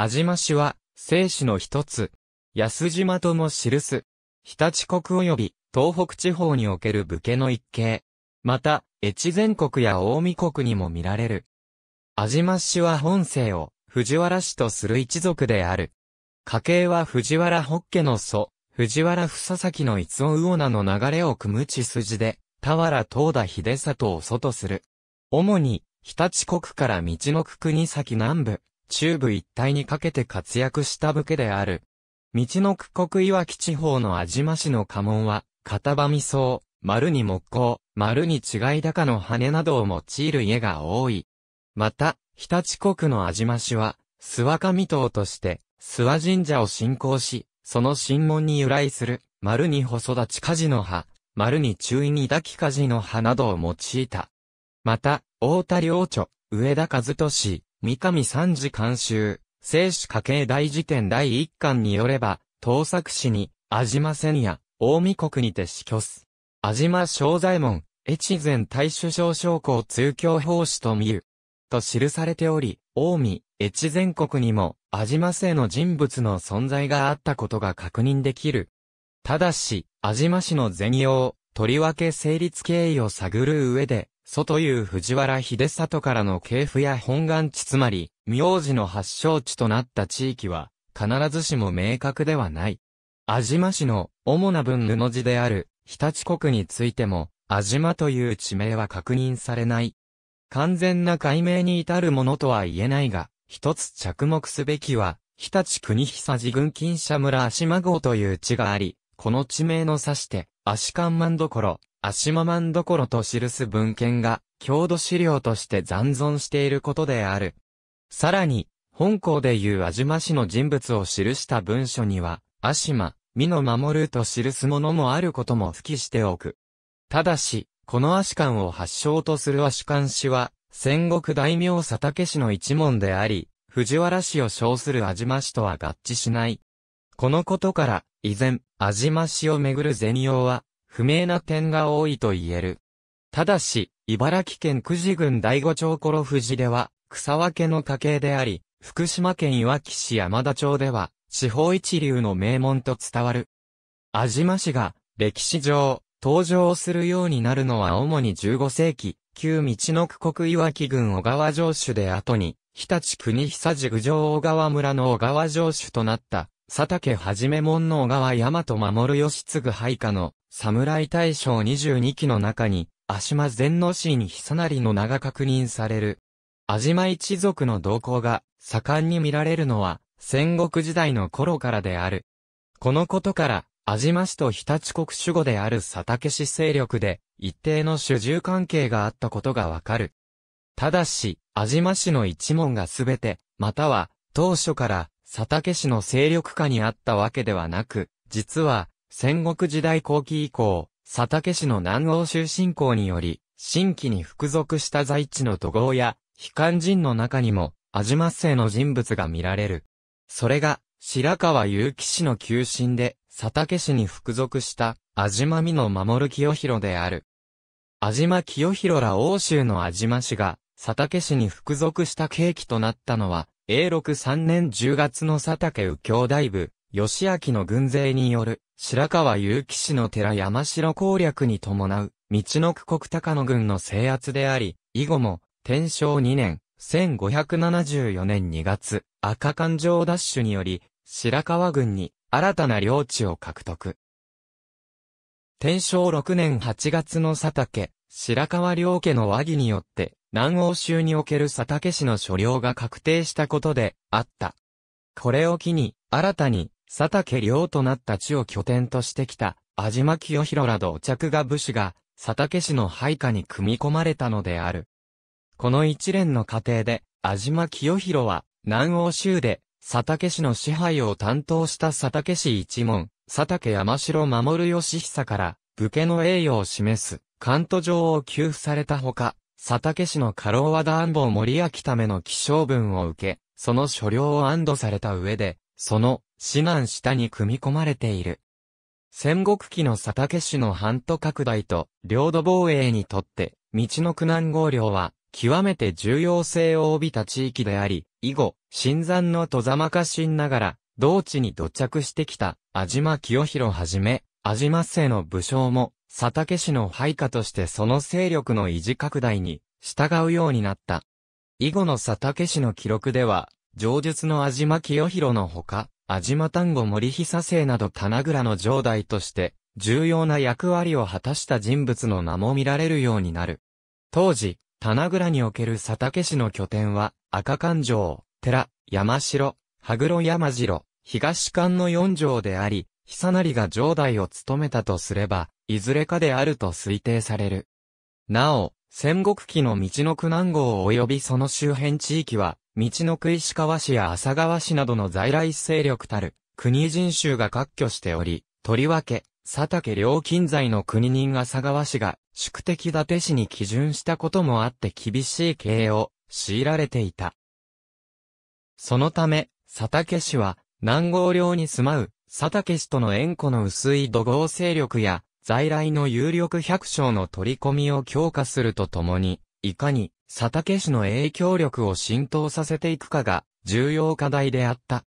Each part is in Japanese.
安島氏は、生死の一つ、安島とも記す。日立国及び、東北地方における武家の一景。また、越前国や大見国にも見られる。安島氏は本姓を、藤原氏とする一族である。家系は藤原北家の祖、藤原房崎の逸尾魚名の流れを組む血筋で、田原東田秀里を祖とする。主に、日立国から道の国崎先南部、中部一帯にかけて活躍した武家である。道の区国岩木地方の安島市の家紋は、片場味噌、丸に木工、丸に違い高の羽などを用いる家が多い。また、日立国の安島市は、諏訪神島として、諏訪神社を信仰し、その神門に由来する、丸に細立ち火事の葉、丸に注意に抱き火事の葉などを用いた。また、大田領著、上田和俊、三上三次監修、聖死家系大辞典第一巻によれば、東作詞に、安島千夜、大見国にて死去す。安島正左衛門、越前大首相将校通教法師と見る。と記されており、大見、越前国にも、安島姓の人物の存在があったことが確認できる。ただし、安島氏の全容、とりわけ成立経緯を探る上で、祖という藤原秀里からの系譜や本願地つまり、名字の発祥地となった地域は、必ずしも明確ではない。安島市の主な分布字である、日立国についても、安島という地名は確認されない。完全な解明に至るものとは言えないが、一つ着目すべきは、日立国久寺郡金社村足間郷という地があり、この地名の指して、足勘満どころ、足間満どころと記す文献が、郷土資料として残存していることである。さらに、本校でいう安島氏の人物を記した文書には、足間、美の守ると記すものもあることも付記しておく。ただし、この足官を発祥とする足官氏は、戦国大名佐竹氏の一門であり、藤原氏を称する安島氏とは合致しない。このことから、依然、安島氏をめぐる善用は、不明な点が多いと言える。ただし、茨城県久慈郡第五町頃富士では、草分けの家系であり、福島県いわき市山田町では、地方一流の名門と伝わる。安島氏が、歴史上、登場するようになるのは主に15世紀、旧道の区国いわき郡小川城主で後に、日立国久寺郡上小川村の小川城主となった、佐竹はじめ門の小川大和守義継配下の侍大将22期の中に、足間に能さ久成の名が確認される。安島一族の動向が盛んに見られるのは戦国時代の頃からである。このことから、安島氏と日立国守護である佐竹氏勢力で一定の主従関係があったことがわかる。ただし、安島氏の一門がすべて、または当初から佐竹氏の勢力下にあったわけではなく、実は戦国時代後期以降、佐竹氏の南欧州侵攻により、新規に服属した在地の都合や、非漢人の中にも、安島マの人物が見られる。それが、白川祐希氏の急進で、佐竹氏に服属した、安島美の守る清弘である。安島清弘ら欧州の安島氏が、佐竹氏に服属した契機となったのは、永禄3年10月の佐竹右京大部、義明の軍勢による、白川雄騎氏の寺山城攻略に伴う、道の区国高野軍の制圧であり、以後も、天正2年、1574年2月、赤環状奪取により、白川軍に、新たな領地を獲得。天正6年8月の佐竹、白川両家の和議によって、南欧州における佐竹氏の所領が確定したことで、あった。これを機に、新たに、佐竹良となった地を拠点としてきた、安島清弘ら土着が武士が、佐竹氏の配下に組み込まれたのである。この一連の過程で、安島清弘は、南欧州で、佐竹氏の支配を担当した佐竹氏一門、佐竹山城守義久から、武家の栄誉を示す、関東城を給付されたほか、佐竹氏の過労和田安保森明ための希少文を受け、その所領を安堵された上で、その、指南下に組み込まれている。戦国期の佐竹氏の半島拡大と領土防衛にとって、道の苦難合領は極めて重要性を帯びた地域であり、以後、新山の戸かしんながら、同地に土着してきた、安島清弘はじめ、安島姓の武将も、佐竹氏の配下としてその勢力の維持拡大に従うようになった。以後の佐竹氏の記録では、上述の安島清弘のほか、安島丹後森久生など棚倉の城代として、重要な役割を果たした人物の名も見られるようになる。当時、棚倉における佐竹市の拠点は、赤勘城、寺、山城、羽黒山城、東館の四城であり、久成が城代を務めたとすれば、いずれかであると推定される。なお、戦国期の道の苦難号及びその周辺地域は、道のく石川市や浅川市などの在来勢力たる国人衆が割拠しており、とりわけ、佐竹料近在の国人浅川氏が宿敵伊達氏に基準したこともあって厳しい経営を強いられていた。そのため、佐竹氏は南郷領に住まう佐竹氏との縁故の薄い土豪勢力や在来の有力百姓の取り込みを強化するとともに、いかに佐竹氏の影響力を浸透させていくかが重要課題であった。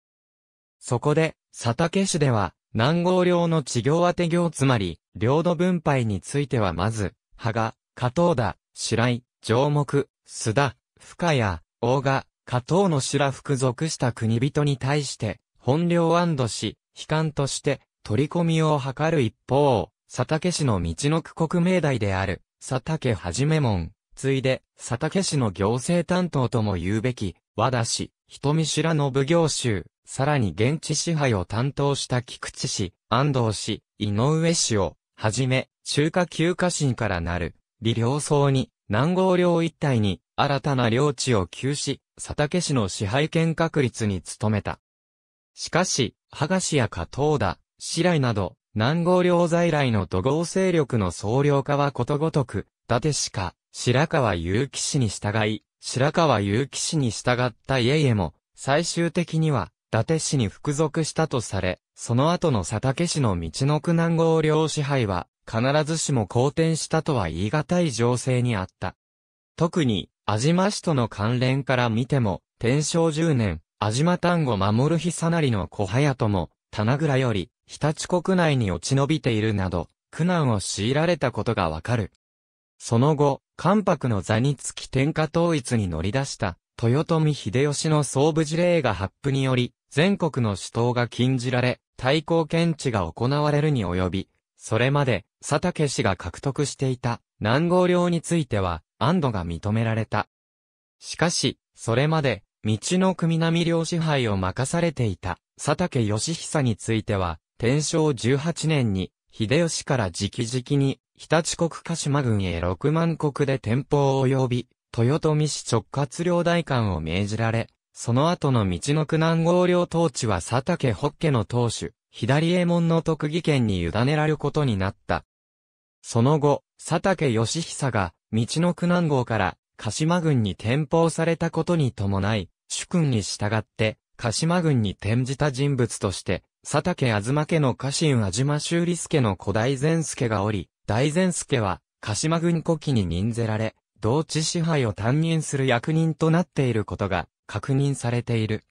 そこで、佐竹市では、南郷領の地業当て行つまり、領土分配についてはまず、羽賀、加藤田、白井、上木、須田、深谷、大賀、加藤の白服属した国人に対して、本領安堵し、悲観として、取り込みを図る一方、佐竹市の道の区国命題である、佐竹はじめ門、ついで、佐竹市の行政担当とも言うべき、和田市、人見知らの奉行州、さらに現地支配を担当した菊池市、安藤市、井上市を、はじめ、中華旧家臣からなる、李良層に、南郷領一帯に、新たな領地を急し、佐竹市の支配権確立に努めた。しかし、羽賀氏や加藤田、白井など、南郷領在来の土豪勢力の総領化はことごとく、伊達しか、白川祐希氏に従い、白川祐希氏に従った家々も、最終的には、伊達氏に服属したとされ、その後の佐竹氏の道の苦難合領支配は、必ずしも好転したとは言い難い情勢にあった。特に、安島氏との関連から見ても、天正10年、安島丹後守る日さなりの小早とも、棚倉より、日立国内に落ち延びているなど、苦難を強いられたことがわかる。その後、関白の座につき天下統一に乗り出した、豊臣秀吉の総武事令が発布により、全国の首都が禁じられ、対抗検知が行われるに及び、それまで、佐竹氏が獲得していた南郷領については、安堵が認められた。しかし、それまで、道の組並領支配を任されていた佐竹義久については、天正18年に、秀吉から直々に日立国鹿島郡へ6万国で保を及び、豊臣市直轄領代官を命じられ、その後の道の苦南合領統治は佐竹北家の当主、左衛門の特技権に委ねられることになった。その後、佐竹義久が、道の苦南号から、鹿島郡に転封されたことに伴い、主君に従って、鹿島郡に転じた人物として、佐竹東家の家臣島修理助の古代善助がおり、大善助は、鹿島軍古記に任ぜられ、同地支配を担任する役人となっていることが確認されている。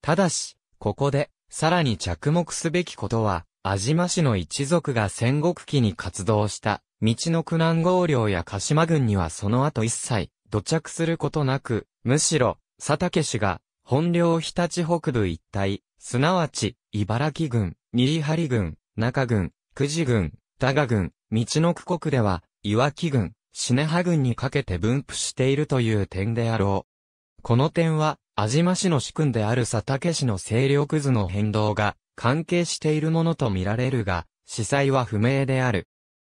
ただし、ここで、さらに着目すべきことは、安島氏の一族が戦国期に活動した、道の苦難合領や鹿島軍にはその後一切、土着することなく、むしろ、佐竹氏が、本領日立北部一帯、すなわち、茨城軍、ミリハ軍、中軍、久慈軍、多賀軍、道の区国では、岩木郡、シハ郡にかけて分布しているという点であろう。この点は、安島市の主君である佐竹市の勢力図の変動が関係しているものとみられるが、司祭は不明である。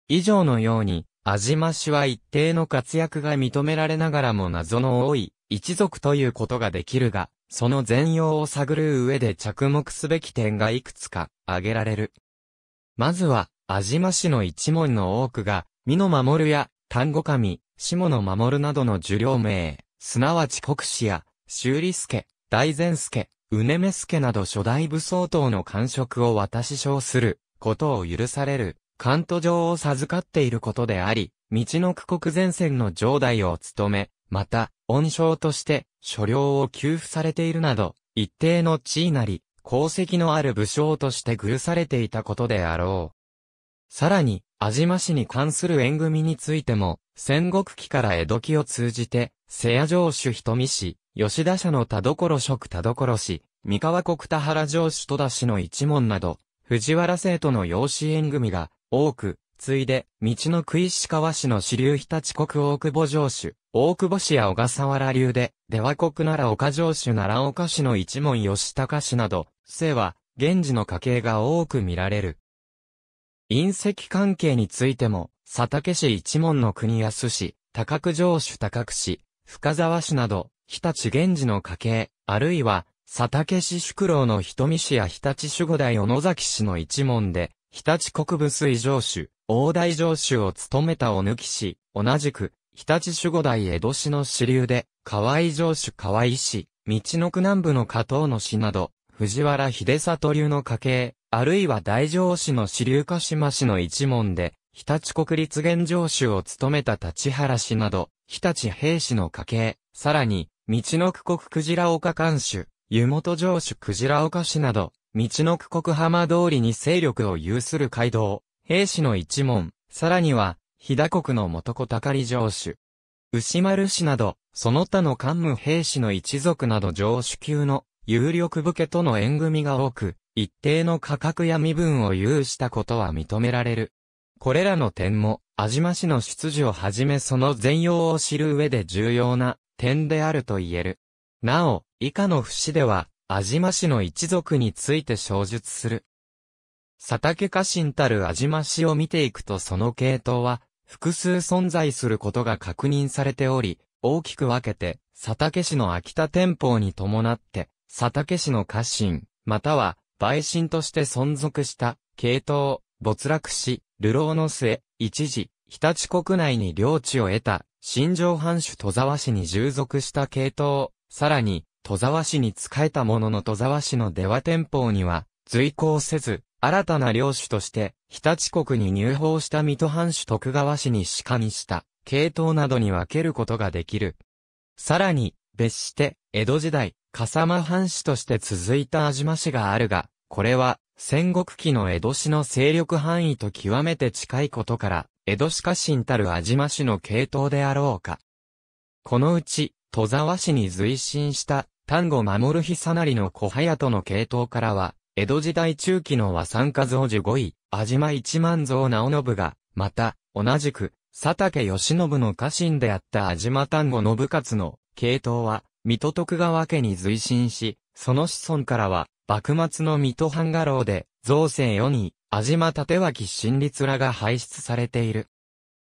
以上のように、安島氏は一定の活躍が認められながらも謎の多い一族ということができるが、その全容を探る上で着目すべき点がいくつか挙げられる。まずは、安島氏の一門の多くが、美の守や、丹後神、下の守などの受領名、すなわち国士や、修理助、大善助、うねめ助など初代武装等の官職を渡し称することを許される、関東上を授かっていることであり、道の区国前線の上代を務め、また、恩賞として、所領を給付されているなど、一定の地位なり、功績のある武将として偶されていたことであろう。さらに、安島氏に関する縁組についても、戦国期から江戸期を通じて、瀬谷城主瞳氏、吉田社の田所職田所氏、三河国田原城主戸田氏の一門など、藤原生徒の養子縁組が多く、ついで、道の区石川氏の支流日立国大久保城主、大久保氏や小笠原流で、出羽国奈良岡城主奈良岡氏の一門吉高氏など、姓は、現時の家系が多く見られる。隕石関係についても、佐竹市一門の国安市、高久城主高久市、深沢市など、日立源氏の家系、あるいは、佐竹市宿老の瞳市や日立守護大小野崎市の一門で、日立国部水城主、大台城主を務めた小抜氏、同じく、日立守護大江戸市の支流で、河合城主河合市、道の区南部の加藤の市など、藤原秀里流の家系、あるいは大城市の支流鹿島市の一門で、日立国立現城主を務めた立原氏など、日立兵士の家系、さらに、道の区国鯨岡監守、湯本城主鯨岡氏など、道の区国浜通りに勢力を有する街道、兵士の一門、さらには、日田国の元子高利城主、牛丸氏など、その他の官務兵士の一族など城主級の有力武家との縁組が多く、一定の価格や身分を有したことは認められる。これらの点も、安島氏の出自をはじめその全容を知る上で重要な点であると言える。なお、以下の節では、安島氏の一族について詳述する。佐竹家臣たる安島氏を見ていくとその系統は、複数存在することが確認されており、大きく分けて、佐竹氏の秋田天保に伴って、佐竹氏の家臣、または陪臣として存続した、系統、没落し、流浪の末、一時、日立国内に領地を得た、新城藩主戸沢氏に従属した系統、さらに、戸沢氏に仕えたものの戸沢氏の出羽天保には、随行せず、新たな領主として、日立国に入法した水戸藩主徳川氏にかにした、系統などに分けることができる。さらに、別して、江戸時代、笠間藩士として続いた安島氏があるが、これは、戦国期の江戸市の勢力範囲と極めて近いことから、江戸市家臣たる安島氏の系統であろうか。このうち、戸沢氏に随身した、丹後守久成の小早との系統からは、江戸時代中期の和三家造15位、安島一万蔵直信が、また、同じく、佐竹義信の家臣であった安島丹後信勝の系統は、水戸徳川家に随身し、その子孫からは、幕末の水戸半家老で、造成世に、安島立脇新立らが輩出されている。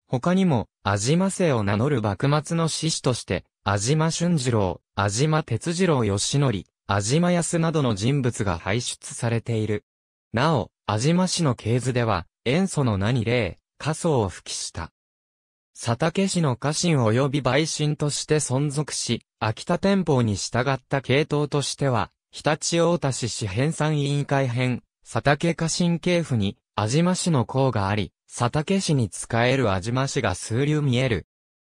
他にも、安島姓を名乗る幕末の志士として、安島俊次郎、安島哲次郎義則、安島康などの人物が輩出されている。なお、安島市の系図では、塩素の名に例、仮想を吹きした。佐竹氏の家臣及び陪臣として存続し、秋田天保に従った系統としては、日立大田市市編産委員会編、佐竹家臣系譜に、安島氏の項があり、佐竹氏に仕える安島氏が数流見える。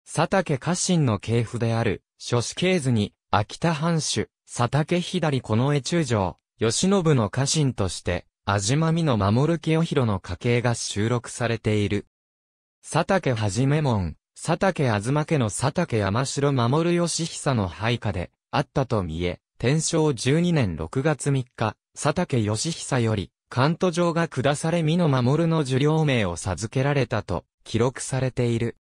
佐竹家臣の系譜である、諸子系図に、秋田藩主、佐竹左この絵中将、吉信の家臣として、安島美の守清弘の家系が収録されている。佐竹はじめ門、佐竹あずま家の佐竹山城守義久の配下で、あったと見え、天正12年6月3日、佐竹義久より、関東城が下され美の守の受領名を授けられたと、記録されている。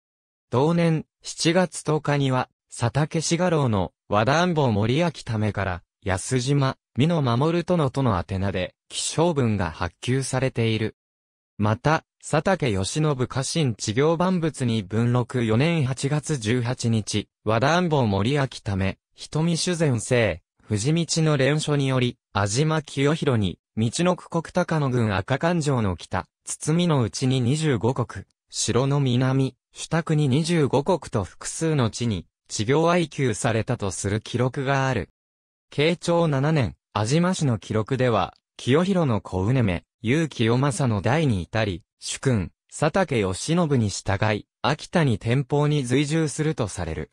同年、7月10日には、佐竹志賀郎の和田安保森明ためから、安島、美の守殿との宛名で、気象文が発給されている。また、佐竹義信家臣治行万物に文録4年8月18日、和田安保森明ため、瞳修善生、藤道の連書により、安島清弘に、道の区国高野郡赤勘城の北、堤の内に25国、城の南、主宅に25国と複数の地に、治病愛求されたとする記録がある。慶長7年、安島市の記録では、清弘の小梅め、結清正の代に至り、主君、佐竹義信に従い、秋田に天保に随従するとされる。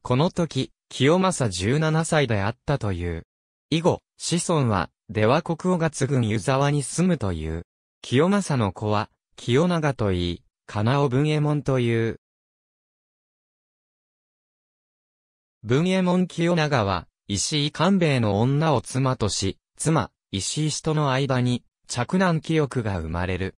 この時、清正17歳であったという。以後、子孫は、出羽国王が継ぐ湯沢に住むという。清正の子は、清長といい、金尾文右衛門という。文右衛門清長は、石井官兵衛の女を妻とし、妻、石井氏との間に、着難記憶が生まれる。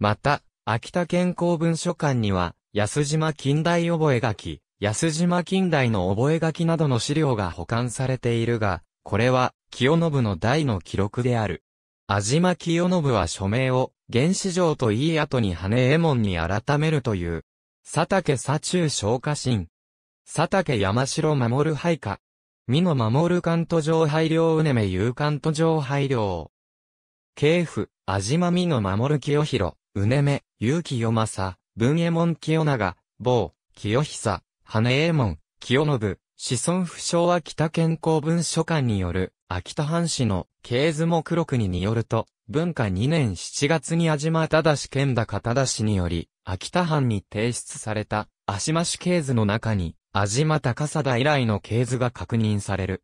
また、秋田県公文書館には、安島近代覚書、安島近代の覚書などの資料が保管されているが、これは、清信の代の記録である。安島清信は署名を、原始城といい後に羽江門に改めるという。佐竹左中昇華神。佐竹山城守配下。美の守関東上廃領うねめ有関東上廃領。警府、安島美の守清弘。うねめ、結城よまさ、文右衛門清長、某、清久、羽右衛門、清信、子孫不詳は北健康文書館による、秋田藩士の経図目録にによると、文化2年7月に安島忠健高忠氏により、秋田藩に提出された、足増経図の中に、安島高貞以来の経図が確認される。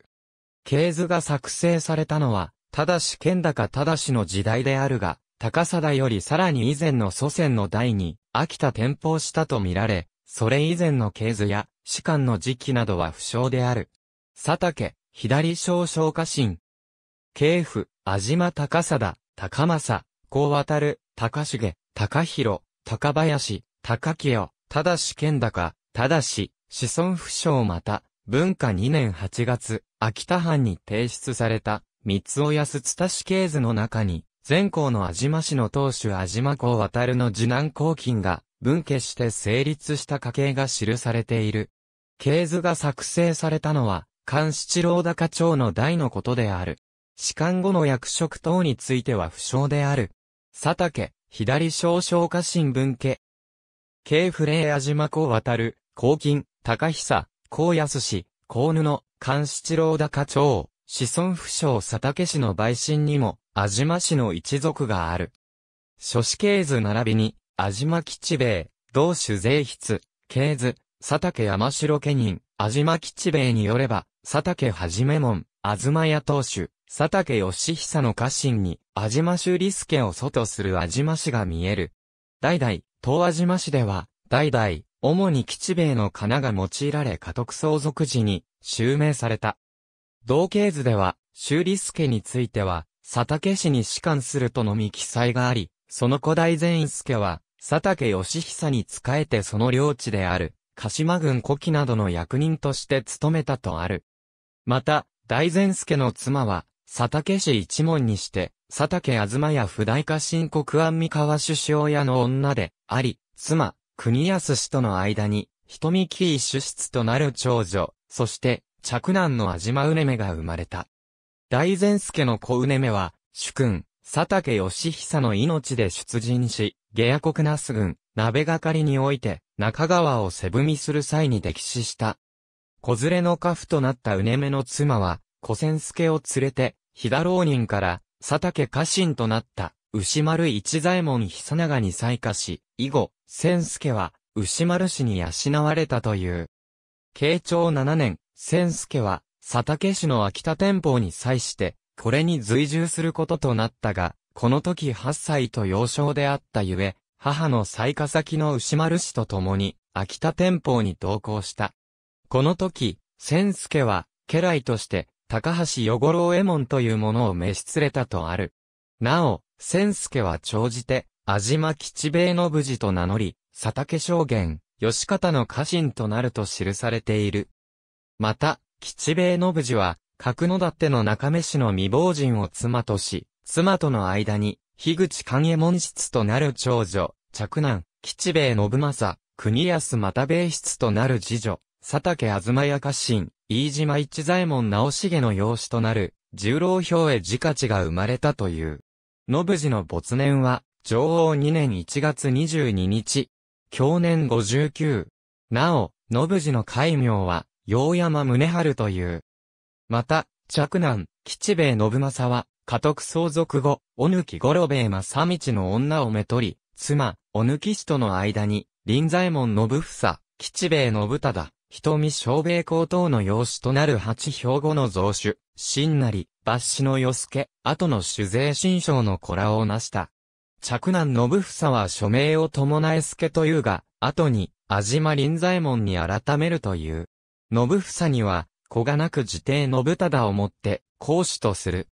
経図が作成されたのは、忠健高忠氏の時代であるが、高貞よりさらに以前の祖先の代に、秋田転覆したとみられ、それ以前の系図や、士官の時期などは不詳である。佐竹、左小小家臣。慶府、安島高貞、高政、高渡、る、高重、高広、高林、高清、正し剣高、正し、子孫不詳また、文化2年8月、秋田藩に提出された、三尾安津田氏系図の中に、前校の安島市の当主安島公渡の次男公金が、分家して成立した家系が記されている。系図が作成されたのは、菅七郎高町の代のことである。士官後の役職等については不詳である。佐竹、左少将家臣分家。系不令安島公渡る、公金、高久、公安氏、高布、菅七郎高町、子孫不詳佐竹氏の陪審にも、安島氏の一族がある。諸子系図並びに、安島吉兵衛、同種税筆、系図、佐竹山城家人、安島吉兵衛によれば、佐竹はじめ門、東屋当主、佐竹義久の家臣に、安島修理助を祖とする安島氏が見える。代々、東安島氏では、代々、主に吉兵衛の金が用いられ家督相続時に、襲名された。同系図では、修理助については、佐竹氏に仕官するとのみ記載があり、その古代善助は、佐竹義久に仕えてその領地である、鹿島郡古希などの役人として務めたとある。また、大善助の妻は、佐竹氏一門にして、佐竹あずまや不代化新国安三河首相屋の女で、あり、妻、国安氏との間に、瞳木一主室となる長女、そして、嫡男の安島うねめが生まれた。大善助の小うねめは、主君、佐竹義久の命で出陣し、下野国那須軍、鍋がかりにおいて、中川を背踏みする際に溺死した。子連れの家父となったうねめの妻は、小仙助を連れて、飛騨浪人から、佐竹家臣となった、牛丸一左衛門久長に再化し、以後、千助は、牛丸氏に養われたという。慶長7年、千助は、佐竹市の秋田天保に際して、これに随従することとなったが、この時8歳と幼少であったゆえ、母の雑賀先の牛丸氏と共に、秋田天保に同行した。この時、千助は、家来として、高橋与五郎右衛門というものを召し連れたとある。なお、千助は長じて、安島吉兵衛の無事と名乗り、佐竹将言、吉方の家臣となると記されている。また、吉兵衛信次は、角ての中目氏の未亡人を妻とし、妻との間に、樋口勘右衛門室となる長女、嫡男、吉兵衛信正、国安又兵衛室となる次女、佐竹東屋家臣、飯島一左衛門直重の養子となる、十郎兵衛自家地が生まれたという。信次の没年は、上王2年1月22日、去年59。なお、信次の戒名は、陽山宗春という。また、嫡男、吉兵衛信正は、家督相続後、おぬき五郎兵衛正道の女をめとり、妻、おぬき氏との間に、林左衛門信房、吉兵衛信忠、瞳小兵衛高等の養子となる八兵庫の増主、新成、抜子の与助、後の主税新章の子らを成した。嫡男信房は署名を伴え助というが、後に、安島林左衛門に改めるという。信房には、子がなく自帝信忠をもって、公子とする。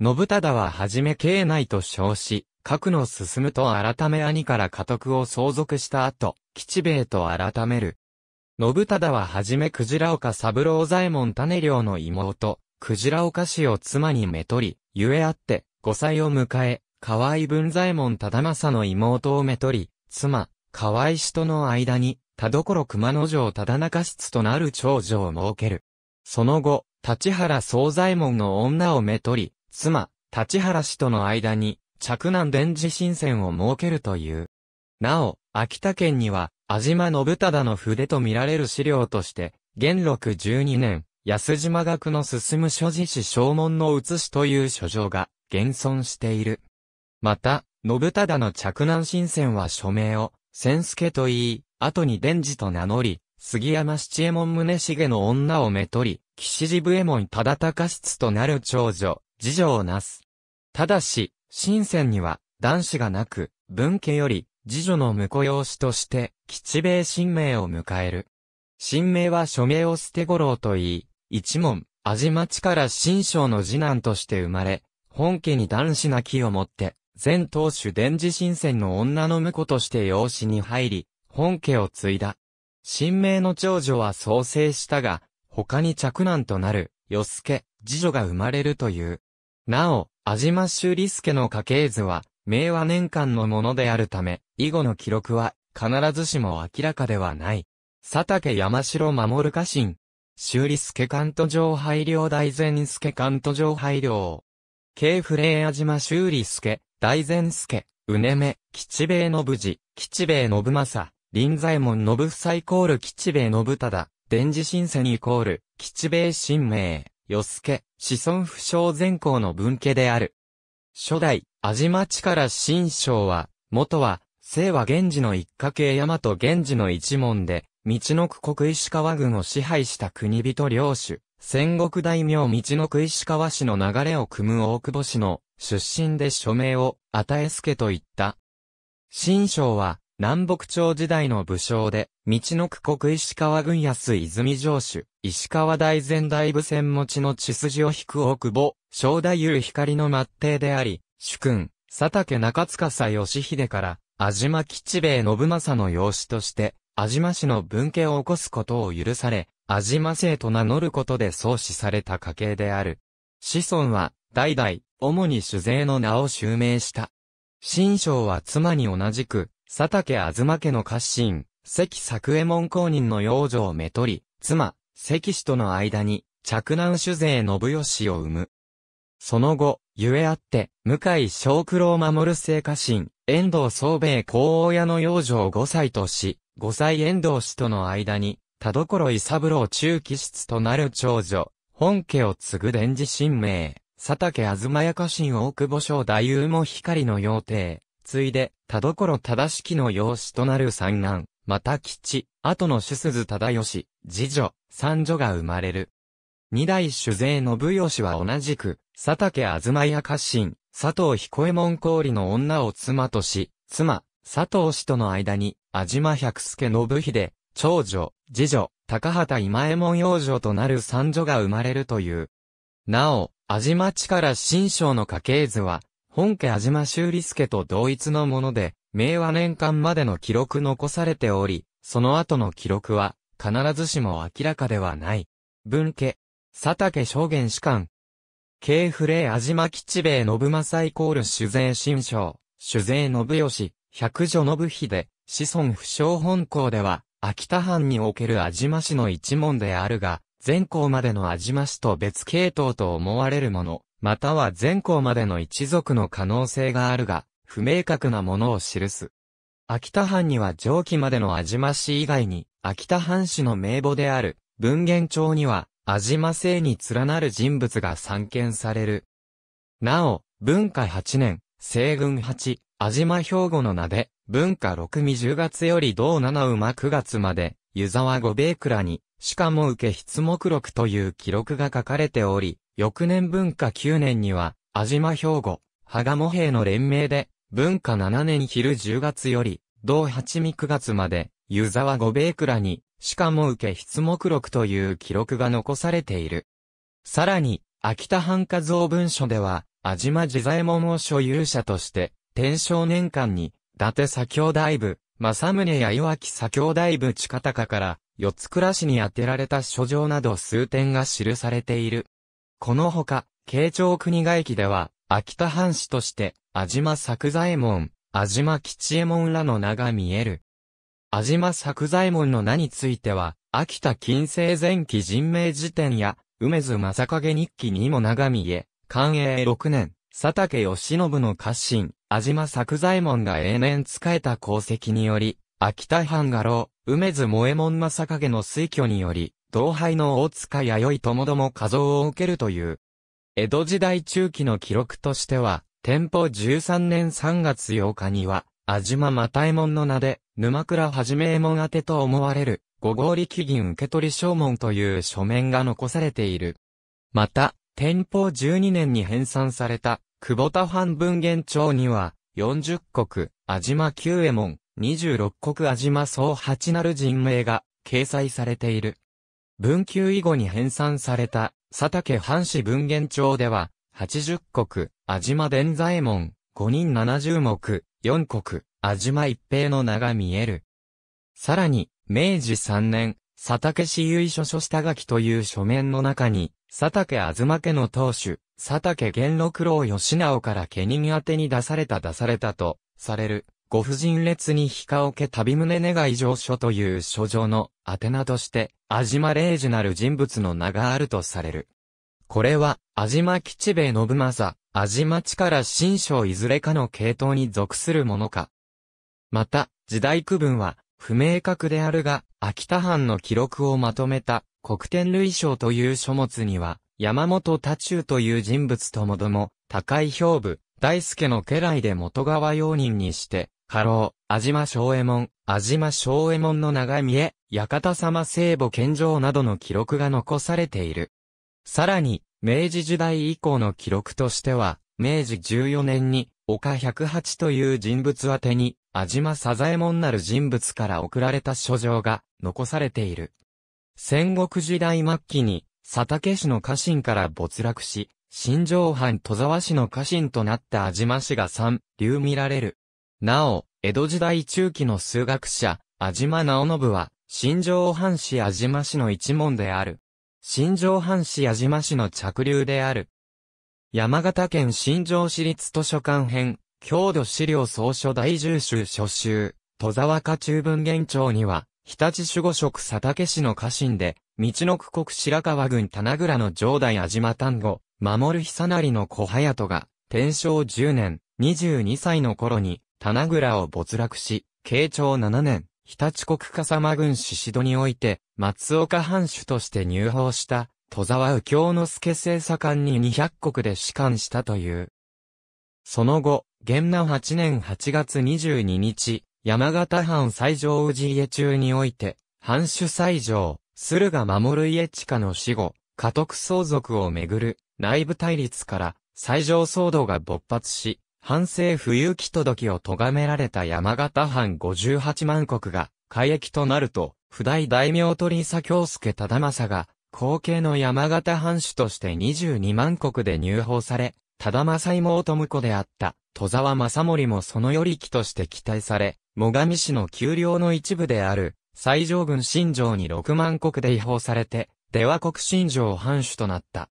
信忠ははじめ慶内と称し、核の進むと改め兄から家督を相続した後、吉兵衛と改める。信忠ははじめ鯨岡三郎左衛門種領の妹、鯨岡氏を妻にめとり、ゆえあって、5歳を迎え、河合文左衛門忠政の妹をめとり、妻、河合氏との間に、田所熊野城ただ中室となる長女を設ける。その後、立原総左衛門の女をめとり、妻、立原氏との間に、着難伝磁新線を設けるという。なお、秋田県には、安島信忠の筆と見られる資料として、元禄12年、安島学の進む所持史正門の写しという書状が、現存している。また、信忠の着難新線は署名を、千助と言い、後に伝次と名乗り、杉山七右衛門宗茂の女をめとり、岸寺右衛門忠高室となる長女、次女をなす。ただし、新鮮には、男子がなく、文家より、次女の婿養子として、吉兵衛新名を迎える。新名は署名を捨て五郎と言い、一門、味町から新章の次男として生まれ、本家に男子な気をもって、前当主伝次新鮮の女の婿として養子に入り、本家を継いだ。神明の長女は創生したが、他に嫡男となる、与助、次女が生まれるという。なお、安島修理助の家系図は、明和年間のものであるため、以後の記録は、必ずしも明らかではない。佐竹山城守家臣。修理助関東城配領大前助関東城配領。京府礼安島修理助、大前助、うねめ、吉兵衛信事、吉兵衛信政。臨左衛門信夫イコール吉兵衛信忠、電磁新鮮イコール、吉兵衛新明、与助、子孫不詳前行の文家である。初代、安島地から新章は、元は、清和源氏の一家系大和源氏の一門で、道の国石川軍を支配した国人領主、戦国大名道の石川氏の流れを組む大久保氏の出身で署名を与えすけと言った。新章は、南北朝時代の武将で、道の区国石川郡安泉城主、石川大前大部戦持ちの血筋を引く大久保、正太夫光の末帝であり、主君、佐竹中司義秀から、安島吉兵衛信正の養子として、安島氏の分家を起こすことを許され、安島姓と名乗ることで創始された家系である。子孫は、代々、主に主税の名を襲名した。新章は妻に同じく、佐竹あずま家の家臣、関作右衛門公認の養女をめとり、妻、関氏との間に、嫡男主税信義を生む。その後、ゆえあって、向井小九郎守る聖家臣、遠藤宗兵衛公親の養女を5歳とし、5歳遠藤氏との間に、田所伊三郎中期室となる長女、本家を継ぐ伝示神明、佐竹あずまや家臣大久保省大友も光の妖帝、ついで、田所忠式の養子となる三男、また吉、後の主鈴忠義、次女、三女が生まれる。二代主税信義は同じく、佐竹あずまや家臣、佐藤彦右衛門氷の女を妻とし、妻、佐藤氏との間に、安島百助信秀、長女、次女、高畑今右衛門養女となる三女が生まれるという。なお、安島地から新章の家系図は、本家安島修理助と同一のもので、明和年間までの記録残されており、その後の記録は、必ずしも明らかではない。文家、佐竹正元士官。慶フレ安島吉兵衛信正イコール酒税新章、酒税信義、百女信秀、子孫不詳本校では、秋田藩における安島市の一門であるが、全校までの安島市と別系統と思われるもの、または前項までの一族の可能性があるが、不明確なものを記す。秋田藩には上記までの安島氏以外に、秋田藩氏の名簿である、文言帳には、安島姓に連なる人物が散見される。なお、文化8年、西軍8、安島兵庫の名で、文化6味10月より同7馬9月まで、湯沢五米倉に、しかも受け筆目録という記録が書かれており、翌年文化9年には、安島兵庫、羽賀茂兵の連名で、文化7年昼10月より、同8未9月まで、湯沢五米倉に、しかも受け筆目録という記録が残されている。さらに、秋田藩家造文書では、安島自在衛門を所有者として、天正年間に、伊達左京大部、正宗や岩木左京大部近高から、四つ倉市に宛てられた書状など数点が記されている。このほか、慶長国外駅では、秋田藩士として、安島作左衛門、安島吉右衛門らの名が見える。安島作左衛門の名については、秋田近世前期人名辞典や、梅津正影日記にも名が見え、寛永6年、佐竹義信の家臣、安島作左衛門が永年仕えた功績により、秋田藩画廊、梅津萌右衛門正影の推挙により、同輩の大塚弥生ともども画像を受けるという。江戸時代中期の記録としては、天保13年3月8日には、安島又右衛門の名で、沼倉はじめ右衛門宛てと思われる、五合力銀受取証文という書面が残されている。また、天保12年に編纂された、久保田藩文言帳には、40国、安島旧右衛門、26国安島総八なる人名が、掲載されている。文久以後に編纂された、佐竹藩士文言帳では、八十国、安島伝左衛門、五人七十目、四国、安島一平の名が見える。さらに、明治三年、佐竹市由緒書下書きという書面の中に、佐竹東家の当主、佐竹元六郎義直から家人宛に出された出されたと、される、ご婦人列に非化け旅胸願い上書という書状の宛名として、安島レ樹ジなる人物の名があるとされる。これは、安島吉兵衛信政、安島力新章いずれかの系統に属するものか。また、時代区分は、不明確であるが、秋田藩の記録をまとめた、国天類章という書物には、山本太中という人物ともども、高井兵部、大助の家来で元川用人にして、家老、安島正右衛門、安島正右衛門の長見へ、館様聖母献上などの記録が残されている。さらに、明治時代以降の記録としては、明治14年に、岡108という人物宛てに、安島サザエ門なる人物から送られた書状が残されている。戦国時代末期に、佐竹氏の家臣から没落し、新城藩戸沢氏の家臣となった安島氏が三流見られる。なお、江戸時代中期の数学者、安島直信は、新城藩士安島市の一門である。新城藩士安島市の着流である。山形県新城市立図書館編、郷土資料総書大重集初集、戸沢家中文現庁には、日立守護職佐竹市の家臣で、道の区国白川郡棚倉の城代安島丹後、守る久成の小隼人が、天正10年、22歳の頃に、棚倉を没落し、慶長7年、日立国笠間軍宍戸において、松岡藩主として入法した、戸沢右京之助政左官に200国で仕官したという。その後、元南8年8月22日、山形藩西条氏家中において、藩主西条、駿河守家近の死後、家督相続をめぐる内部対立から、西条騒動が勃発し、反政府有期届を咎められた山形藩58万国が、海役となると、不代大名鳥佐京介忠政が、後継の山形藩主として22万国で入法され、忠政妹婿であった、戸沢正森もそのより期として期待され、最上市の丘陵の一部である、西条軍新城に6万国で違法されて、出羽国新城藩主となった。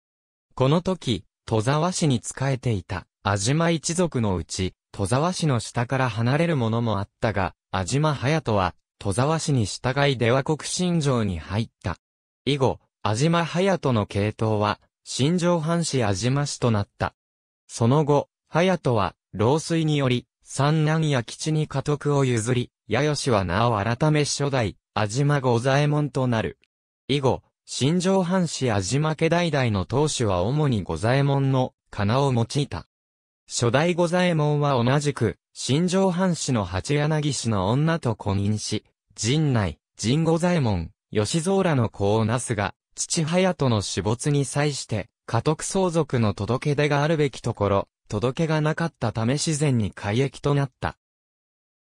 この時、戸沢市に仕えていた、安島一族のうち、戸沢氏の下から離れる者もあったが、安島隼人は、戸沢氏に従い出羽国新城に入った。以後、安島隼人の系統は、新城藩士安島氏となった。その後、隼人は、老衰により、三男や吉に家督を譲り、八吉は名を改め初代、安島五左衛門となる。以後、新城藩士安島家代々の当主は主に五左衛門の、なを用いた。初代御左衛門は同じく、新城藩士の八柳氏の女と婚姻し、陣内、陣御左衛門、吉蔵らの子をなすが、父隼人の死没に際して、家督相続の届け出があるべきところ、届けがなかったため自然に改役となった。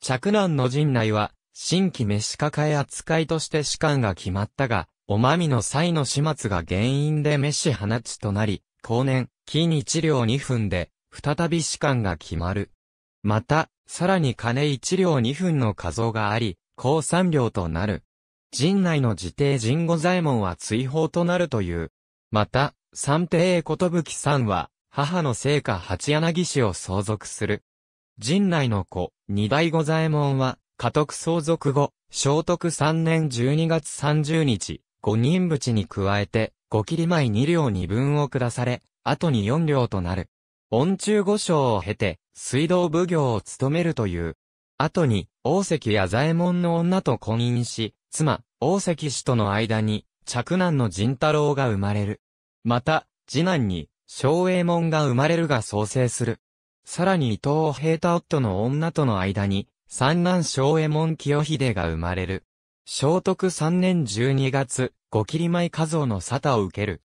嫡男の陣内は、新規召し抱え扱いとして士官が決まったが、おまみの際の始末が原因で召し放ちとなり、後年、金日両二分で、再び士官が決まる。また、さらに金1両2分の仮像があり、高3両となる。陣内の自邸陣五左衛門は追放となるという。また、三帝ことぶきさんは、母の聖家八柳氏を相続する。陣内の子、二代五左衛門は、家督相続後、聖徳三年12月30日、五人淵に加えて、五切り前二両二分を下され、後に四両となる。恩中御所を経て、水道奉行を務めるという。後に、大関や左衛門の女と婚姻し、妻、大関氏との間に、嫡男の仁太郎が生まれる。また、次男に、昭英門が生まれるが創生する。さらに伊藤平太夫の女との間に、三男昭英門清秀が生まれる。聖徳三年十二月、五切り前家像の沙汰を受ける。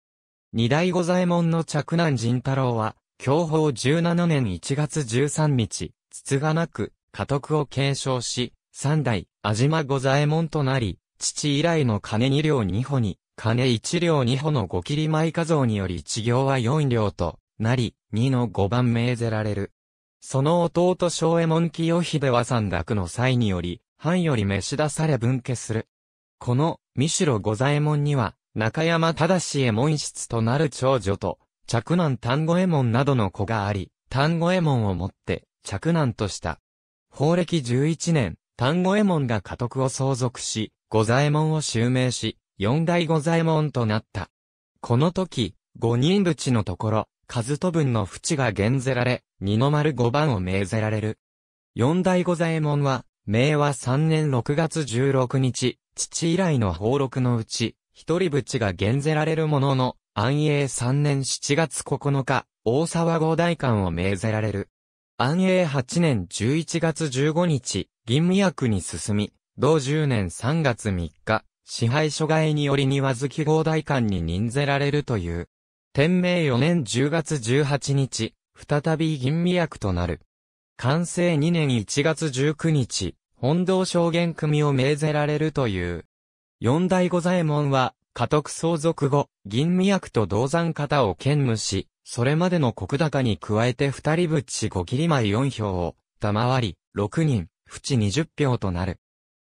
二代御左衛門の嫡男仁太郎は、享保17年1月13日、つつがなく、家督を継承し、三代、安島五左衛門となり、父以来の金二両二歩に、金一両二歩の五切り舞家像により一行は四両となり、二の五番命ぜられる。その弟正衛門清秀は三落の際により、藩より召し出され分家する。この、三代五左衛門には、中山正衛門室となる長女と、着難丹後衛門などの子があり、丹後衛門をもって、着難とした。法暦11年、丹後衛門が家督を相続し、五左衛門を襲名し、四代五左衛門となった。この時、五人淵のところ、数と分の淵が減ぜられ、二の丸五番を命ぜられる。四代五左衛門は、明和三年六月十六日、父以来の宝録のうち、一人淵が減ぜられるものの、安永3年7月9日、大沢号大官を命ぜられる。安永8年11月15日、銀宮役に進み、同10年3月3日、支配所外により庭月号大官に任ぜられるという。天明4年10月18日、再び銀宮役となる。完成2年1月19日、本堂証言組を命ぜられるという。四大五左衛門は、家督相続後、銀味役と銅山方を兼務し、それまでの国高に加えて二人ち五切り米四票を、賜り、六人、淵二十票となる。